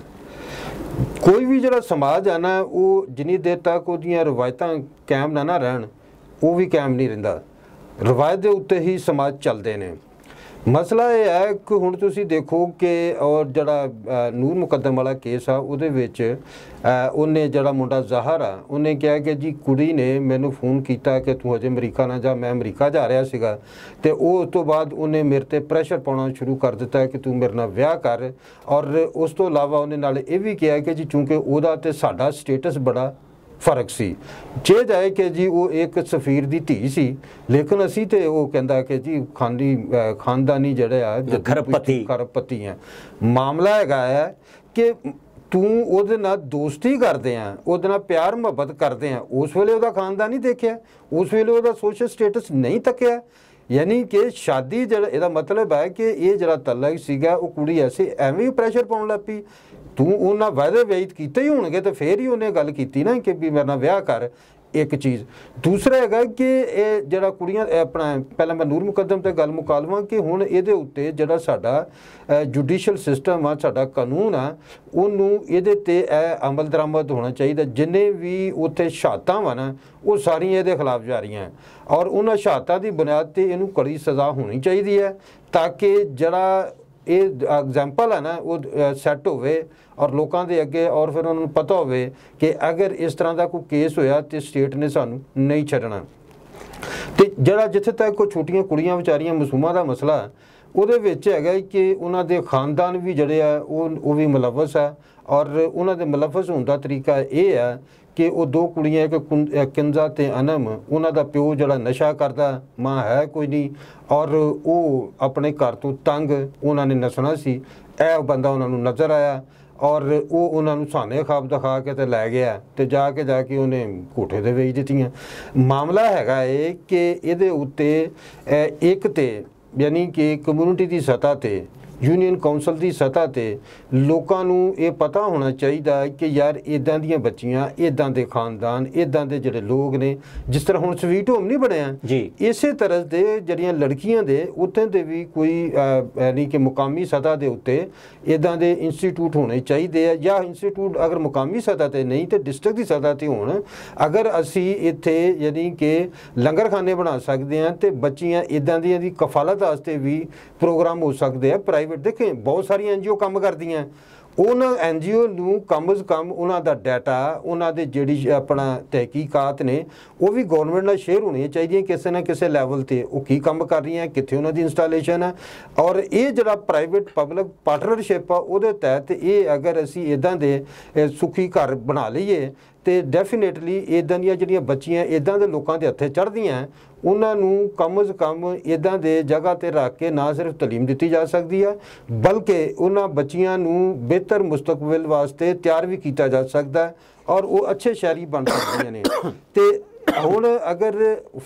ਕੋਈ ਵੀ ਜਿਹੜਾ ਸਮਾਜ ਆ ਨਾ ਉਹ ਜਿੰਨੀ ਦੇਰ ਤੱਕ ਉਹਦੀਆਂ ਰਵਾਇਤਾਂ ਕਾਇਮ ਨਾ ਨਾ ਰਹਿਣ ਉਹ ਵੀ ਕਾਇਮ ਨਹੀਂ ਰਹਿੰਦਾ ਰਵਾਇਤ ਦੇ ਉੱਤੇ ਹੀ ਸਮਾਜ ਚੱਲਦੇ ਨੇ ਮਸਲਾ ਇਹ ਹੈ ਕਿ ਹੁਣ ਤੁਸੀਂ ਦੇਖੋ ਕਿ ਔਰ ਜਿਹੜਾ ਨੂਰ ਮੁਕੱਦਮ ਵਾਲਾ ਕੇਸ ਆ ਉਹਦੇ ਵਿੱਚ ਉਹਨੇ ਜਿਹੜਾ ਮੁੰਡਾ ਜ਼ਾਹਰ ਆ ਉਹਨੇ ਕਿਹਾ ਕਿ ਜੀ ਕੁੜੀ ਨੇ ਮੈਨੂੰ ਫੋਨ ਕੀਤਾ ਕਿ ਤੂੰ ਅਜੇ ਅਮਰੀਕਾ ਨਾ ਜਾ ਮੈਂ ਅਮਰੀਕਾ ਜਾ ਰਿਹਾ ਸੀਗਾ ਤੇ ਉਹ ਉਸ ਤੋਂ ਬਾਅਦ ਉਹਨੇ ਮੇਰੇ ਤੇ ਪ੍ਰੈਸ਼ਰ ਪਾਉਣਾ ਸ਼ੁਰੂ ਕਰ ਦਿੱਤਾ ਕਿ ਤੂੰ ਮੇਰੇ ਨਾਲ ਵਿਆਹ ਕਰ ਔਰ ਉਸ ਤੋਂ ਇਲਾਵਾ ਉਹਨੇ ਨਾਲ ਇਹ ਵੀ ਕਿਹਾ ਕਿ ਜੀ ਕਿਉਂਕਿ ਉਹਦਾ ਤੇ ਸਾਡਾ ਸਟੇਟਸ ਬੜਾ ਫਰਕ ਸੀ ਜੇ ਜਾਏ ਕਿ ਜੀ ਉਹ ਇੱਕ ਸਫੀਰ ਦੀ ਧੀ ਸੀ ਲੇਕਿਨ ਅਸੀਂ ਤੇ ਉਹ ਕਹਿੰਦਾ ਕਿ ਜੀ ਖਾਂਦੀ ਖਾਨਦਾਨੀ ਜਿਹੜਾ ਆ ਘਰਪਤੀ ਘਰਪਤੀ ਆ ਮਾਮਲਾ ਹੈਗਾ ਹੈ ਕਿ ਤੂੰ ਉਹਦੇ ਨਾਲ ਦੋਸਤੀ ਕਰਦੇ ਆ ਉਹਦੇ ਨਾਲ ਪਿਆਰ ਮੁਹੱਬਤ ਕਰਦੇ ਆ ਉਸ ਵੇਲੇ ਉਹਦਾ ਖਾਨਦਾਨ ਨਹੀਂ ਦੇਖਿਆ ਉਸ ਵੇਲੇ ਉਹਦਾ ਸੋਸ਼ਲ ਸਟੇਟਸ ਨਹੀਂ ਤੱਕਿਆ ਯਾਨੀ ਕਿ ਸ਼ਾਦੀ ਜਿਹੜਾ ਇਹਦਾ ਮਤਲਬ ਹੈ ਕਿ ਇਹ ਜਿਹੜਾ ਤੱਲਾ ਸੀਗਾ ਉਹ ਕੁੜੀ ਐਸੀ ਐਵੇਂ ਪ੍ਰੈਸ਼ਰ ਪਾਉਣ ਲੱਪੀ ਤੂੰ ਉਹਨਾਂ ਵਾਅਦੇ ਵਿਆਹਿਤ ਕੀਤੇ ਹੀ ਹੋਣਗੇ ਤੇ ਫੇਰ ਹੀ ਉਹਨੇ ਗੱਲ ਕੀਤੀ ਨਾ ਕਿ ਵੀ ਮੇਰੇ ਨਾਲ ਵਿਆਹ ਕਰ ਇੱਕ ਚੀਜ਼ ਦੂਸਰਾ ਹੈਗਾ ਕਿ ਇਹ ਜਿਹੜਾ ਕੁੜੀਆਂ ਆਪਣਾ ਪਹਿਲਾਂ ਮੈਂ ਨੂਰ ਮੁਕੱਦਮ ਤੇ ਗੱਲ ਮੁਕਾਲਵਾ ਕਿ ਹੁਣ ਇਹਦੇ ਉੱਤੇ ਜਿਹੜਾ ਸਾਡਾ ਜੁਡੀਸ਼ੀਅਲ ਸਿਸਟਮ ਆ ਸਾਡਾ ਕਾਨੂੰਨ ਆ ਉਹਨੂੰ ਇਹਦੇ ਤੇ ਇਹ ਅਮਲ ਦਰਾਮਦ ਹੋਣਾ ਚਾਹੀਦਾ ਜਿੰਨੇ ਵੀ ਉੱਥੇ ਸ਼ਾਤਾਂ ਵਨ ਉਹ ਸਾਰੀਆਂ ਇਹਦੇ ਖਿਲਾਫ ਜਾ ਰਹੀਆਂ ਔਰ ਉਹਨਾਂ ਸ਼ਾਤਾਂ ਦੀ ਬੁਨਿਆਦ ਤੇ ਇਹਨੂੰ ਕੜੀ ਸਜ਼ਾ ਹੋਣੀ ਚਾਹੀਦੀ ਹੈ ਤਾਂ ਕਿ ਜਿਹੜਾ ਇਹ ਐਗਜ਼ਾਮਪਲ ਹੈ ਨਾ ਉਹ ਸੈੱਟ ਹੋਵੇ ਔਰ ਲੋਕਾਂ ਦੇ ਅੱਗੇ ਔਰ ਫਿਰ ਉਹਨਾਂ ਨੂੰ ਪਤਾ ਹੋਵੇ ਕਿ ਅਗਰ ਇਸ ਤਰ੍ਹਾਂ ਦਾ ਕੋਈ ਕੇਸ ਹੋਇਆ ਤੇ ਸਟੇਟ ਨੇ ਸਾਨੂੰ ਨਹੀਂ ਛੱਡਣਾ ਤੇ ਜਿਹੜਾ ਜਿੱਥੇ ਤੱਕ ਕੋਈ ਛੋਟੀਆਂ ਕੁੜੀਆਂ ਵਿਚਾਰੀਆਂ ਮਸੂਮਾਂ ਦਾ ਮਸਲਾ ਉਹਦੇ ਵਿੱਚ ਹੈਗਾ ਕਿ ਉਹਨਾਂ ਦੇ ਖਾਨਦਾਨ ਵੀ ਜਿਹੜੇ ਆ ਉਹ ਉਹ ਵੀ ਮਲਫਸ ਆ ਔਰ ਉਹਨਾਂ ਦੇ ਮਲਫਸ ਹੋਣ ਦਾ ਤਰੀਕਾ ਇਹ ਆ ਕਿ ਉਹ ਦੋ ਕੁੜੀਆਂ ਇੱਕ ਕਿੰਜ਼ਾ ਤੇ ਅਨਮ ਉਹਨਾਂ ਦਾ ਪਿਓ ਜਿਹੜਾ ਨਸ਼ਾ ਕਰਦਾ ਮਾਂ ਹੈ ਕੋਈ ਨਹੀਂ ਔਰ ਉਹ ਆਪਣੇ ਘਰ ਤੋਂ ਤੰਗ ਉਹਨਾਂ ਨੇ ਨਸਣਾ ਸੀ ਇਹ ਬੰਦਾ ਉਹਨਾਂ ਨੂੰ ਨਜ਼ਰ ਆਇਆ ਔਰ ਉਹ ਉਹਨਾਂ ਨੂੰ ਸਾਨੇ ਖਾਬ ਦਿਖਾ ਕੇ ਤੇ ਲੈ ਗਿਆ ਤੇ ਜਾ ਕੇ ਜਾ ਕੇ ਉਹਨੇ ਕੋਠੇ ਦੇ ਵੇਚ ਦਿੱਤੀਆਂ ਮਾਮਲਾ ਹੈਗਾ ਇਹ ਕਿ ਇਹਦੇ ਉੱਤੇ ਇੱਕ ਤੇ ਯਾਨੀ ਕਿ ਕਮਿਊਨਿਟੀ ਦੀ ਸਤਾ ਤੇ ਯੂਨੀਅਨ ਕਾਉਂਸਲ ਦੀ ਸਤਾ ਤੇ ਲੋਕਾਂ ਨੂੰ ਇਹ ਪਤਾ ਹੋਣਾ ਚਾਹੀਦਾ ਹੈ ਕਿ ਯਾਰ ਇਦਾਂ ਦੀਆਂ ਬੱਚੀਆਂ ਇਦਾਂ ਦੇ ਖਾਨਦਾਨ ਇਦਾਂ ਦੇ ਜਿਹੜੇ ਲੋਕ ਨੇ ਜਿਸ ਤਰ੍ਹਾਂ ਹੁਣ ਸਵੀਟ ਹੋਮ ਨਹੀਂ ਬਣਿਆ ਜੀ ਇਸੇ ਤਰ੍ਹਾਂ ਦੇ ਜਿਹੜੀਆਂ ਲੜਕੀਆਂ ਦੇ ਉੱਥੇ ਦੇ ਵੀ ਕੋਈ ਯਾਨੀ ਕਿ ਮੁਕਾਮੀ ਸਤਾ ਦੇ ਉੱਤੇ ਇਦਾਂ ਦੇ ਇੰਸਟੀਚਿਊਟ ਹੋਣੇ ਚਾਹੀਦੇ ਆ ਜਾਂ ਇੰਸਟੀਚਿਊਟ ਅਗਰ ਮੁਕਾਮੀ ਸਤਾ ਤੇ ਨਹੀਂ ਤੇ ਡਿਸਟ੍ਰਿਕਟ ਦੀ ਸਤਾ ਤੇ ਹੋਣ ਅਗਰ ਅਸੀਂ ਇੱਥੇ ਯਾਨੀ ਕਿ ਲੰਗਰਖਾਨੇ ਬਣਾ ਸਕਦੇ ਆ ਤੇ ਬੱਚੀਆਂ ਇਦਾਂ ਦੀਆਂ ਦੀ ਕਫਾਲਤ ਵਾਸਤੇ ਵੀ ਪ੍ਰੋਗਰਾਮ ਹੋ ਸਕਦੇ ਆ ਪ੍ਰਾਈਵੇਟ ਦੇਖੇ ਬਹੁਤ ਸਾਰੀਆਂ ਐਨਜੀਓ ਕੰਮ ਕਰਦੀਆਂ ਉਹਨਾਂ ਐਨਜੀਓ ਨੂੰ ਕਮਜ਼ ਕਮ ਉਹਨਾਂ ਦਾ ਡਾਟਾ ਉਹਨਾਂ ਦੇ ਜਿਹੜੀ ਆਪਣਾ ਤਹਿਕੀਕਾਤ ਨੇ ਉਹ ਵੀ ਗਵਰਨਮੈਂਟ ਨਾਲ ਸ਼ੇਅਰ ਹੋਣੀ ਚਾਹੀਦੀ ਹੈ ਕਿਸੇ ਨਾ ਕਿਸੇ ਲੈਵਲ ਤੇ ਉਹ ਕੀ ਕੰਮ ਕਰ ਰਹੀਆਂ ਕਿੱਥੇ ਉਹਨਾਂ ਦੀ ਇੰਸਟਾਲੇਸ਼ਨ ਹੈ ਔਰ ਇਹ ਜਿਹੜਾ ਪ੍ਰਾਈਵੇਟ ਪਬਲਿਕ ਪਾਰਟਨਰਸ਼ਿਪ ਆ ਉਹਦੇ ਤਹਿਤ ਇਹ ਅਗਰ ਅਸੀਂ ਇਦਾਂ ਦੇ ਸੁਖੀ ਘਰ ਬਣਾ ਲਈਏ ਤੇ ਡੈਫੀਨੇਟਲੀ ਇਦਾਂ ਦੀਆਂ ਜਿਹੜੀਆਂ ਬੱਚੀਆਂ ਇਦਾਂ ਦੇ ਲੋਕਾਂ ਦੇ ਹੱਥੇ ਚੜਦੀਆਂ ਉਹਨਾਂ ਨੂੰ ਕਮ ਜ਼ ਕਮ ਇਦਾਂ ਦੇ ਜਗ੍ਹਾ ਤੇ ਰੱਖ ਕੇ ਨਾ ਸਿਰਫ تعلیم ਦਿੱਤੀ ਜਾ ਸਕਦੀ ਹੈ ਬਲਕਿ ਉਹਨਾਂ ਬੱਚੀਆਂ ਨੂੰ ਬਿਹਤਰ ਮੁਸਤਕਬਲ ਵਾਸਤੇ ਤਿਆਰ ਵੀ ਕੀਤਾ ਜਾ ਸਕਦਾ ਔਰ ਉਹ ਅੱਛੇ ਸ਼ਹਿਰੀ ਬਣ ਸਕਦੀਆਂ ਨੇ ਤੇ ਹੁਣ ਅਗਰ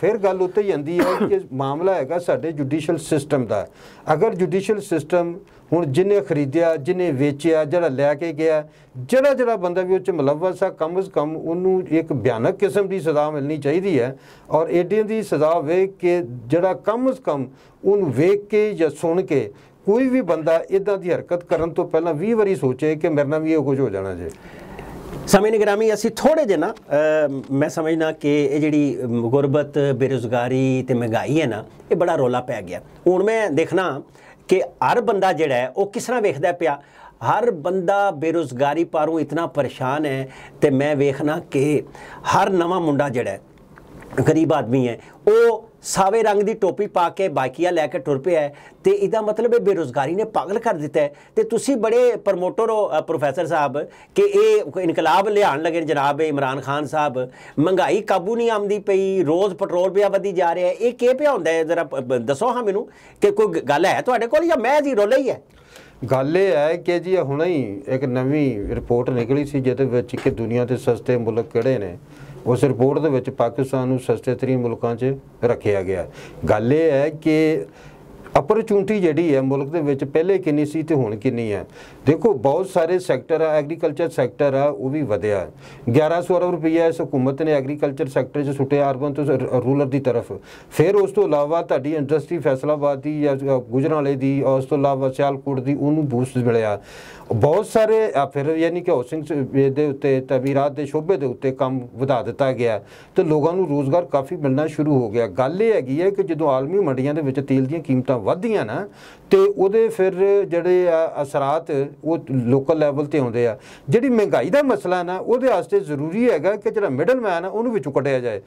ਫਿਰ ਗੱਲ ਉੱਤੇ ਜਾਂਦੀ ਹੈ ਕਿ ਮਾਮਲਾ ਹੈਗਾ ਸਾਡੇ ਜੁਡੀਸ਼ੀਅਲ ਸਿਸਟਮ ਦਾ ਅਗਰ ਜੁਡੀਸ਼ੀਅਲ ਸਿਸਟਮ ਹੁਣ ਜਿਹਨੇ ਖਰੀਦਿਆ ਜਿਹਨੇ ਵੇਚਿਆ ਜਿਹੜਾ ਲੈ ਕੇ ਗਿਆ ਜਿਹੜਾ ਜਿਹੜਾ ਬੰਦਾ ਵੀ ਉਹ ਚ ਮਲਵਸ ਆ ਕਮ ਕਮ ਉਹਨੂੰ ਇੱਕ ਬਿਆਨਕ ਕਿਸਮ ਦੀ ਸਜ਼ਾ ਮਿਲਣੀ ਚਾਹੀਦੀ ਹੈ ਔਰ ਏਡੀ ਦੀ ਸਜ਼ਾ ਵੇਖ ਕੇ ਜਿਹੜਾ ਕਮ ਕਮ ਉਹਨੂੰ ਵੇਖ ਕੇ ਜਾਂ ਸੁਣ ਕੇ ਕੋਈ ਵੀ ਬੰਦਾ ਇਦਾਂ ਦੀ ਹਰਕਤ ਕਰਨ ਤੋਂ ਪਹਿਲਾਂ 20 ਵਾਰੀ ਸੋਚੇ ਕਿ ਮੇਰੇ ਨਾਲ ਵੀ ਇਹ ਕੁਝ ਹੋ ਜਾਣਾ ਜੇ ਸਮੇਂ ਨਿਗਰਾਮੀ ਅਸੀਂ ਥੋੜੇ ਜਿਹਾ ਨਾ ਮੈਂ ਸਮਝਣਾ ਕਿ ਇਹ ਜਿਹੜੀ ਗੁਰਬਤ ਬੇਰੋਜ਼ਗਾਰੀ ਤੇ ਮਹਿੰਗਾਈ ਹੈ ਨਾ ਇਹ ਬੜਾ ਰੋਲਾ ਪੈ ਗਿਆ ਹੁਣ ਮੈਂ ਦੇਖਣਾ ਕਿ ਹਰ ਬੰਦਾ ਜਿਹੜਾ ਉਹ ਕਿਸ ਤਰ੍ਹਾਂ ਵੇਖਦਾ ਪਿਆ ਹਰ ਬੰਦਾ ਬੇਰੋਜ਼ਗਾਰੀ ਪਾਰੋਂ ਇਤਨਾ ਪਰੇਸ਼ਾਨ ਹੈ ਤੇ ਮੈਂ ਵੇਖਣਾ ਕਿ ਹਰ ਨਵਾਂ ਮੁੰਡਾ ਜਿਹੜਾ ਗਰੀਬ ਆਦਮੀ ਹੈ ਉਹ ਸਾਵੇ ਰੰਗ ਦੀ ਟੋਪੀ ਪਾ ਕੇ ਬਾਈਕੀਆ ਲੈ ਕੇ ਟੁਰ ਪਿਆ ਤੇ ਇਹਦਾ ਮਤਲਬ ਇਹ ਬੇਰੋਜ਼ਗਾਰੀ ਨੇ ਪਾਗਲ ਕਰ ਦਿੱਤਾ ਹੈ ਤੇ ਤੁਸੀਂ ਬੜੇ ਪ੍ਰਮੋਟਰ ਹੋ ਪ੍ਰੋਫੈਸਰ ਸਾਹਿਬ ਕਿ ਇਹ ਇਨਕਲਾਬ ਲਿਆਣ ਲੱਗੇ ਜਨਾਬ ਇਮਰਾਨ ਖਾਨ ਸਾਹਿਬ ਮਹਿੰਗਾਈ ਕਾਬੂ ਨਹੀਂ ਆਉਂਦੀ ਪਈ ਰੋਜ਼ ਪੈਟਰੋਲ ਪਿਆ ਵਧੀ ਜਾ ਰਿਹਾ ਇਹ ਕੀ ਪਿਆ ਹੁੰਦਾ ਹੈ ਜ਼ਰਾ ਦੱਸੋ ਹਾਂ ਮੈਨੂੰ ਕਿ ਕੋਈ ਗੱਲ ਹੈ ਤੁਹਾਡੇ ਕੋਲ ਜਾਂ ਮੈਂ ਜੀ ਰੋਲਾ ਹੀ ਹੈ ਗੱਲ ਇਹ ਹੈ ਕਿ ਜੀ ਹੁਣੇ ਹੀ ਇੱਕ ਨਵੀਂ ਰਿਪੋਰਟ ਨਿਕਲੀ ਸੀ ਜਿਹਦੇ ਵਿੱਚ ਕਿ ਦੁਨੀਆ ਦੇ ਸਸਤੇ ਮੁਲਕ ਕਿਹੜੇ ਨੇ ਉਸ ਰਿਪੋਰਟ ਦੇ ਵਿੱਚ ਪਾਕਿਸਤਾਨ ਨੂੰ ਸਸਤੇ 3 ਮੁਲਕਾਂ 'ਚ ਰੱਖਿਆ ਗਿਆ ਗੱਲ ਇਹ ਹੈ ਕਿ ਅਪਰਚੂਨਿਟੀ ਜਿਹੜੀ ਹੈ ਮੁਲਕ ਦੇ ਵਿੱਚ ਪਹਿਲੇ ਕਿੰਨੀ ਸੀ ਤੇ ਹੁਣ ਕਿੰਨੀ ਹੈ ਦੇਖੋ ਬਹੁਤ ਸਾਰੇ ਸੈਕਟਰ ਆ ਐਗਰੀਕਲਚਰ ਸੈਕਟਰ ਆ ਉਹ ਵੀ ਵਧਿਆ 1100 ਅਰਬ ਰੁਪਈਆ ਇਸ ਹਕੂਮਤ ਨੇ ਐਗਰੀਕਲਚਰ ਸੈਕਟਰ 'ਚ ਸੁੱਟਿਆ ਅਰਬਨ ਤੋਂ ਰੂਰਲ ਦੀ ਤਰਫ ਫਿਰ ਉਸ ਤੋਂ ਇਲਾਵਾ ਤੁਹਾਡੀ ਇੰਡਸਟਰੀ ਫੈਸਲਾਬਾਦ ਦੀ ਜਾਂ ਗੁਜਰਾਂਵਾਲੇ ਦੀ ਉਸ ਤੋਂ ਇਲਾਵਾ ਸਿਆਲਕੋਟ ਦੀ ਉਹਨੂੰ ਬੂਸਟ ਮਿਲਿਆ ਬਹੁਤ ਸਾਰੇ ਫਿਰ ਯਾਨੀ ਕਿ ਹਾਊਸਿੰਗ ਦੇ ਉੱਤੇ ਤਬੀਰਾਤ ਦੇ ਸ਼ੋਭੇ ਦੇ ਉੱਤੇ ਕੰਮ ਵਧਾ ਦਿੱਤਾ ਗਿਆ ਤੇ ਲੋਕਾਂ ਨੂੰ ਰੋਜ਼ਗਾਰ ਕਾਫੀ ਮਿਲਣਾ ਸ਼ੁਰੂ ਹੋ ਗਿਆ ਗੱਲ ਇਹ ਹੈਗੀ ਹੈ ਕਿ ਜਦੋਂ ਆਲਮੀ ਮੰਡੀਆਂ ਦੇ ਵਿੱਚ ਤੇਲ ਦੀਆਂ ਕੀਮਤਾਂ ਵਧਦੀਆਂ ਨਾ ਤੇ ਉਹਦੇ ਫਿਰ ਜਿਹੜੇ ਆ ਅਸਰਾਤ ਉਹ ਲੋਕਲ ਲੈਵਲ ਤੇ ਆਉਂਦੇ ਆ ਜਿਹੜੀ ਮਹਿੰਗਾਈ ਦਾ ਮਸਲਾ ਨਾ ਉਹਦੇ ਵਾਸਤੇ ਜ਼ਰੂਰੀ ਹੈਗਾ ਕਿ ਜਿਹੜਾ ਮਿਡਲ ਮੈਨ ਆ ਉਹਨੂੰ ਵਿੱਚੋਂ ਕੱਢਿਆ ਜਾਏ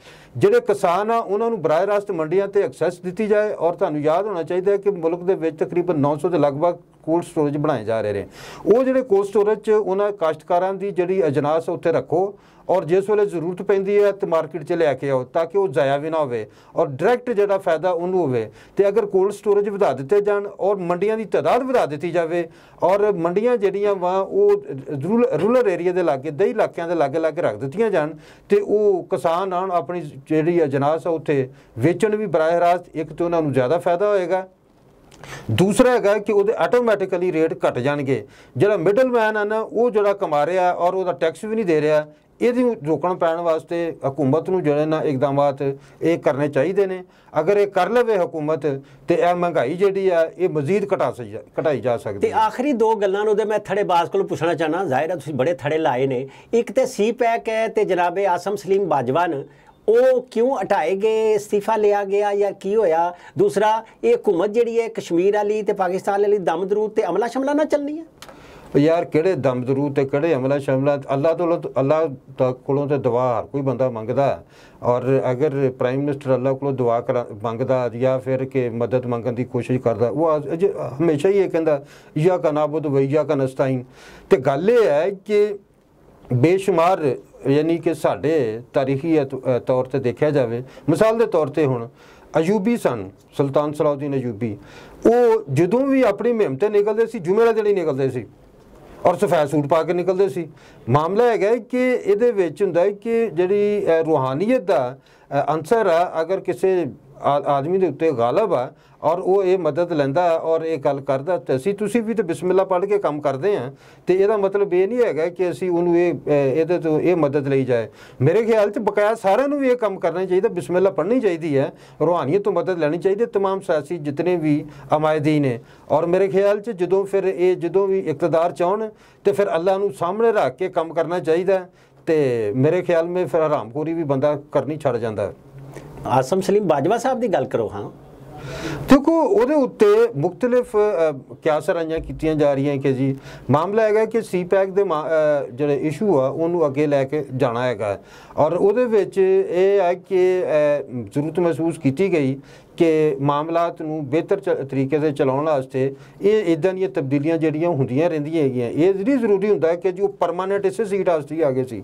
ਜਿਹੜੇ ਕਿਸਾਨ ਆ ਉਹਨਾਂ ਨੂੰ ਬਰਾਏ ਰਾਸਤ ਮੰਡੀਆਂ ਤੇ ਐਕਸੈਸ ਦਿੱਤੀ ਜਾਏ ਔਰ ਤੁਹਾਨੂੰ ਯਾਦ ਹੋਣਾ ਚਾਹੀਦਾ ਹੈ ਕਿ ਮੁਲਕ ਦੇ ਵਿੱਚ ਤਕਰੀਬਨ 900 ਦੇ ਲਗਭਗ ਕੋਲਡ ਸਟੋਰੇਜ ਬਣਾਏ ਜਾ ਰਹੇ ਨੇ ਉਹ ਜਿਹੜੇ ਕੋਲਡ ਸਟੋਰੇਜ 'ਚ ਉਹਨਾਂ ਕਾਸ਼ਤਕਾਰਾਂ ਦੀ ਜਿਹੜੀ ਅਜਨਾਸ ਉੱਥੇ ਰੱਖੋ ਔਰ ਜਿਸ ਵੇਲੇ ਜ਼ਰੂਰਤ ਪੈਂਦੀ ਹੈ ਤੇ ਮਾਰਕੀਟ 'ਚ ਲੈ ਕੇ ਆਓ ਤਾਂ ਕਿ ਉਹ ਜ਼ਾਇਆ ਵੀ ਨਾ ਹੋਵੇ ਔਰ ਡਾਇਰੈਕਟ ਜਿਹੜਾ ਫਾਇਦਾ ਉਹਨੂੰ ਹੋਵੇ ਤੇ ਅਗਰ ਕੋਲਡ ਸਟੋਰੇਜ ਵਧਾ ਦਿੱਤੇ ਜਾਣ ਔਰ ਮੰਡੀਆਂ ਦੀ ਤਦਾਦ ਵਧਾ ਦਿੱਤੀ ਜਾਵੇ ਔਰ ਮੰਡੀਆਂ ਜਿਹੜੀਆਂ ਵਾ ਉਹ ਰੂਰਲ ਏਰੀਆ ਦੇ ਲਾਗੇ ਦੇ ਇਲਾਕਿਆਂ ਦੇ ਲਾਗੇ ਲਾਗੇ ਰੱਖ ਦਿੱਤੀਆਂ ਜਾਣ ਤੇ ਉਹ ਕਿਸਾਨ ਆਣ ਆਪਣੀ ਜਿਹੜੀ ਅਜਨਾਸ ਆ ਉੱਥੇ ਵੇਚਣ ਵੀ ਬਰਾਹ ਰਾਸਤ ਇੱਕ ਤੇ ਉਹਨਾਂ ਨੂੰ ਜ਼ਿਆਦਾ ਫਾਇਦਾ ਹੋਏਗਾ ਦੂਸਰਾ ਹੈਗਾ ਕਿ ਉਹਦੇ ਆਟੋਮੈਟਿਕਲੀ ਰੇਟ ਘਟ ਜਾਣਗੇ ਜਿਹੜਾ ਮਿਡਲਮੈਨ ਹੈ ਨਾ ਉਹ ਜਿਹੜਾ ਕਮਾ ਰਿਹਾ ਔਰ ਉਹਦਾ ਟੈਕਸ ਵੀ ਨਹੀਂ ਦੇ ਰਿਹਾ ਇਹਦੀ ਰੋਕਣ ਪੈਣ ਵਾਸਤੇ ਹਕੂਮਤ ਨੂੰ ਜਿਹੜੇ ਨਾ ਇਕਦਮਾਤ ਇਹ ਕਰਨੇ ਚਾਹੀਦੇ ਨੇ ਅਗਰ ਇਹ ਕਰ ਲਵੇ ਹਕੂਮਤ ਤੇ ਇਹ ਮਹਿੰਗਾਈ ਜਿਹੜੀ ਆ ਇਹ ਮਜ਼ੀਦ ਘਟਾ ਘਟਾਈ ਜਾ ਸਕਦੀ ਤੇ ਆਖਰੀ ਦੋ ਗੱਲਾਂ ਉਹਦੇ ਮੈਂ ਥੜੇ ਬਾਸ ਕੋਲ ਪੁੱਛਣਾ ਚਾਹਨਾ ਜ਼ਾਹਿਰ ਹੈ ਤੁਸੀਂ ਬੜੇ ਥੜੇ ਲਾਏ ਨੇ ਇੱਕ ਤੇ ਸੀ ਪੈਕ ਹੈ ਤੇ ਜਨਾਬੇ ਆਸਮ ਸਲੀਮ ਬਾਜਵਾਨ ਉਹ ਕਿਉਂ ਹਟਾਏ ਗਏ ਅਸਤੀਫਾ ਲਿਆ ਗਿਆ ਜਾਂ ਕੀ ਹੋਇਆ ਦੂਸਰਾ ਇਹ ਹਕੂਮਤ ਜਿਹੜੀ ਹੈ ਕਸ਼ਮੀਰ ਵਾਲੀ ਤੇ ਪਾਕਿਸਤਾਨ ਵਾਲੀ ਦਰੂਦ ਤੇ ਅਮਲਾ ਸ਼ਮਲਾ ਨਾ ਚੱਲਣੀ ਹੈ ਯਾਰ ਕਿਹੜੇ ਦਮਦਰੂ ਤੇ ਕਿਹੜੇ ਅਮਲਾ ਸ਼ਮਲਾ ਅੱਲਾ ਤੋਂ ਅੱਲਾ ਕੋਲੋਂ ਤੇ ਦੁਆ ਕੋਈ ਬੰਦਾ ਮੰਗਦਾ ਔਰ ਅਗਰ ਪ੍ਰਾਈਮ ਮਿਨਿਸਟਰ ਅੱਲਾ ਕੋਲੋਂ ਦੁਆ ਮੰਗਦਾ ਜਾਂ ਫਿਰ ਕਿ ਮਦਦ ਮੰਗਣ ਦੀ ਕੋਸ਼ਿਸ਼ ਕਰਦਾ ਉਹ ਹਮੇਸ਼ਾ ਹੀ ਇਹ ਕਹਿੰਦਾ ਯਾ ਕਨਾਬੁਦ ਵਈਆ ਕਨਸਤਾਈਨ ਤੇ ਗੱਲ ਇਹ ਹੈ ਕਿ ਬੇਸ਼ੁਮਾਰ ਯਾਨੀ ਕਿ ਸਾਡੇ ਤਾਰੀਖੀ ਤੌਰ ਤੇ ਦੇਖਿਆ ਜਾਵੇ ਮਿਸਾਲ ਦੇ ਤੌਰ ਤੇ ਹੁਣ ਅਯੂਬੀ ਸਨ ਸੁਲਤਾਨ ਸਲਾਉਦੀਨ ਅਯੂਬੀ ਉਹ ਜਦੋਂ ਵੀ ਆਪਣੀ ਮਹਿਮ ਤੇ ਨਿਕਲਦੇ ਸੀ ਜੁਮੇ ਵਾਲੇ ਦਿਨ ਨਿਕਲਦੇ ਸੀ ਔਰ ਸਫੈਦ ਸੂਟ ਪਾ ਕੇ ਨਿਕਲਦੇ ਸੀ ਮਾਮਲਾ ਹੈਗਾ ਕਿ ਇਹਦੇ ਵਿੱਚ ਹੁੰਦਾ ਹੈ ਕਿ ਜਿਹੜੀ ਰੂਹਾਨੀਅਤ ਦਾ ਅੰਸਰ ਆ ਅਗਰ ਕਿਸੇ ਆਦਮੀ ਦੇ ਉੱਤੇ ਗਾਲਬ ਆ ਔਰ ਉਹ ਇਹ ਮਦਦ ਲੈਂਦਾ ਔਰ ਇਹ ਗੱਲ ਕਰਦਾ ਤੇ ਅਸੀਂ ਤੁਸੀਂ ਵੀ ਤੇ ਬਿਸਮਿਲ੍ਲਾ ਪੜ੍ਹ ਕੇ ਕੰਮ ਕਰਦੇ ਆ ਤੇ ਇਹਦਾ ਮਤਲਬ ਇਹ ਨਹੀਂ ਹੈਗਾ ਕਿ ਅਸੀਂ ਉਹਨੂੰ ਇਹ ਇਹਦੇ ਤੋਂ ਇਹ ਮਦਦ ਲਈ ਜਾਏ ਮੇਰੇ ਖਿਆਲ 'ਚ ਬਕਾਇਆ ਸਾਰਿਆਂ ਨੂੰ ਵੀ ਇਹ ਕੰਮ ਕਰਨਾ ਚਾਹੀਦਾ ਬਿਸਮਿਲ੍ਲਾ ਪੜ੍ਹਨੀ ਚਾਹੀਦੀ ਹੈ ਰੂਹਾਨੀਅਤ ਤੋਂ ਮਦਦ ਲੈਣੀ ਚਾਹੀਦੀ ਹੈ ਤਮਾਮ ਸਿਆਸੀ ਜਿੰਨੇ ਵੀ ਅਮਾਇਦੀ ਨੇ ਔਰ ਮੇਰੇ ਖਿਆਲ 'ਚ ਜਦੋਂ ਫਿਰ ਇਹ ਜਦੋਂ ਵੀ ਇਕਤਦਾਰ ਚਾਹਣ ਤੇ ਫਿਰ ਅੱਲਾ ਨੂੰ ਸਾਹਮਣੇ ਰੱਖ ਕੇ ਕੰਮ ਕਰਨਾ ਚਾਹੀਦਾ ਤੇ ਮੇਰੇ ਖਿਆਲ ਮੇ ਫਿਰ ਹਰਾਮਖੋਰੀ ਵੀ ਬੰਦਾ ਕਰਨੀ ਛੱਡ ਜਾਂਦਾ ਹੈ ਆਸਮ ਸਲੀਮ ਬਾਜਵਾ ਸਾਹਿਬ ਦੀ ਗੱਲ ਕਰੋ ਹਾਂ ਦੇਖੋ ਉਹਦੇ ਉੱਤੇ ਮੁxtਲਿਫ ਕਿਆਸਰਾਂਆਂ ਕੀਤੀਆਂ ਜਾ ਰਹੀਆਂ ਕਿ ਜੀ ਮਾਮਲਾ ਹੈਗਾ ਕਿ ਸੀਪੈਕ ਦੇ ਜਿਹੜੇ ਇਸ਼ੂ ਆ ਉਹਨੂੰ ਅੱਗੇ ਲੈ ਕੇ ਜਾਣਾ ਹੈਗਾ ਔਰ ਉਹਦੇ ਵਿੱਚ ਇਹ ਹੈ ਕਿ ਜ਼ਰੂਰਤ ਮਹਿਸੂਸ ਕੀਤੀ ਗਈ ਕਿ ਮਾਮਲਾਤ ਨੂੰ ਬਿਹਤਰ ਤਰੀਕੇ ਦੇ ਚਲਾਉਣ ਵਾਸਤੇ ਇਹ ਇਦਾਂ ਦੀਆਂ ਤਬਦੀਲੀਆਂ ਜਿਹੜੀਆਂ ਹੁੰਦੀਆਂ ਰਹਿੰਦੀਆਂ ਹੈਗੀਆਂ ਇਹ ਜਿਹੜੀ ਜ਼ਰੂਰੀ ਹੁੰਦਾ ਕਿ ਜੀ ਉਹ ਪਰਮਾਨੈਂਟ ਇਸੇ ਸੀਟ ਆਸਤੇ ਆ ਗਏ ਸੀ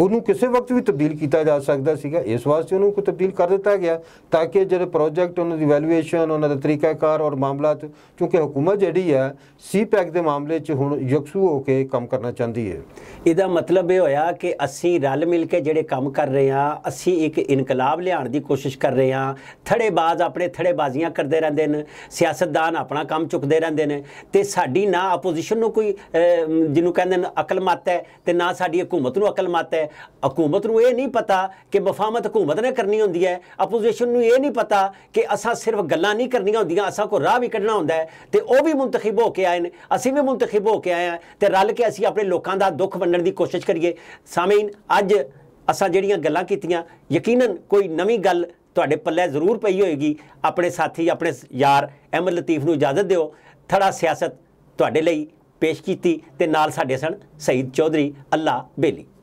ਉਹਨੂੰ ਕਿਸੇ ਵਕਤ ਵੀ ਤਬਦੀਲ ਕੀਤਾ ਜਾ ਸਕਦਾ ਸੀਗਾ ਇਸ ਵਾਸਤੇ ਉਹਨੂੰ ਕੋ ਤਬਦੀਲ ਕਰ ਦਿੱਤਾ ਗਿਆ ਤਾਂ ਕਿ ਜਿਹੜੇ ਪ੍ਰੋਜੈਕਟ ਉਹਨਾਂ ਦੀ ਵੈਲਿਊਏਸ਼ਨ ਉਹਨਾਂ ਦਾ ਤਰੀਕਾਕਾਰ ਔਰ ਮਾਮਲਾ ਕਿਉਂਕਿ ਹਕੂਮਤ ਜਿਹੜੀ ਹੈ ਸੀਪੈਕ ਦੇ ਮਾਮਲੇ 'ਚ ਹੁਣ ਯਕਸੂ ਹੋ ਕੇ ਕੰਮ ਕਰਨਾ ਚਾਹੁੰਦੀ ਹੈ ਇਹਦਾ ਮਤਲਬ ਇਹ ਹੋਇਆ ਕਿ ਅਸੀਂ ਰਲ ਮਿਲ ਕੇ ਜਿਹੜੇ ਕੰਮ ਕਰ ਰਹੇ ਹਾਂ ਅਸੀਂ ਇੱਕ ਇਨਕਲਾਬ ਲਿਆਉਣ ਦੀ ਕੋਸ਼ਿਸ਼ ਕਰ ਰਹੇ ਹਾਂ ਥੜੇਬਾਜ਼ ਆਪਣੇ ਥੜੇਬਾਜ਼ੀਆਂ ਕਰਦੇ ਰਹਿੰਦੇ ਨੇ ਸਿਆਸਤਦਾਨ ਆਪਣਾ ਕੰਮ ਚੁੱਕਦੇ ਰਹਿੰਦੇ ਨੇ ਤੇ ਸਾਡੀ ਨਾ ਆਪੋਜੀਸ਼ਨ ਨੂੰ ਕੋਈ ਜਿਹਨੂੰ ਕਹਿੰਦੇ ਨੇ ਅਕਲਮਤ ਹੈ ਤੇ ਨਾ ਸਾਡੀ ਹਕੂਮਤ ਨੂੰ ਅਕਲਮਤ ਹੈ ਹੈ ਹਕੂਮਤ ਨੂੰ ਇਹ ਨਹੀਂ ਪਤਾ ਕਿ ਵਫਾਮਤ ਹਕੂਮਤ ਨੇ ਕਰਨੀ ਹੁੰਦੀ ਹੈ ਆਪੋਜੀਸ਼ਨ ਨੂੰ ਇਹ ਨਹੀਂ ਪਤਾ ਕਿ ਅਸਾਂ ਸਿਰਫ ਗੱਲਾਂ ਨਹੀਂ ਕਰਨੀਆਂ ਹੁੰਦੀਆਂ ਅਸਾਂ ਕੋ ਰਾਹ ਵੀ ਕੱਢਣਾ ਹੁੰਦਾ ਹੈ ਤੇ ਉਹ ਵੀ ਮੁੰਤਖਬ ਹੋ ਕੇ ਆਏ ਨੇ ਅਸੀਂ ਵੀ ਮੁੰਤਖਬ ਹੋ ਕੇ ਆਏ ਆ ਤੇ ਰਲ ਕੇ ਅਸੀਂ ਆਪਣੇ ਲੋਕਾਂ ਦਾ ਦੁੱਖ ਵੰਡਣ ਦੀ ਕੋਸ਼ਿਸ਼ ਕਰੀਏ ਸਾਮੀਨ ਅੱਜ ਅਸਾਂ ਜਿਹੜੀਆਂ ਗੱਲਾਂ ਕੀਤੀਆਂ ਯਕੀਨਨ ਕੋਈ ਨਵੀਂ ਗੱਲ ਤੁਹਾਡੇ ਪੱਲੇ ਜ਼ਰੂਰ ਪਈ ਹੋਏਗੀ ਆਪਣੇ ਸਾਥੀ ਆਪਣੇ ਯਾਰ ਅਹਿਮਦ ਲਤੀਫ ਨੂੰ ਇਜਾਜ਼ਤ ਦਿਓ ਥੜਾ ਸਿਆਸਤ ਤੁਹਾਡੇ ਲਈ ਪੇਸ਼ ਕੀਤੀ ਤੇ ਨਾਲ ਸਾਡੇ ਸਨ ਸਈਦ ਚੌਧਰੀ ਅੱਲਾ ਬੇਲੀ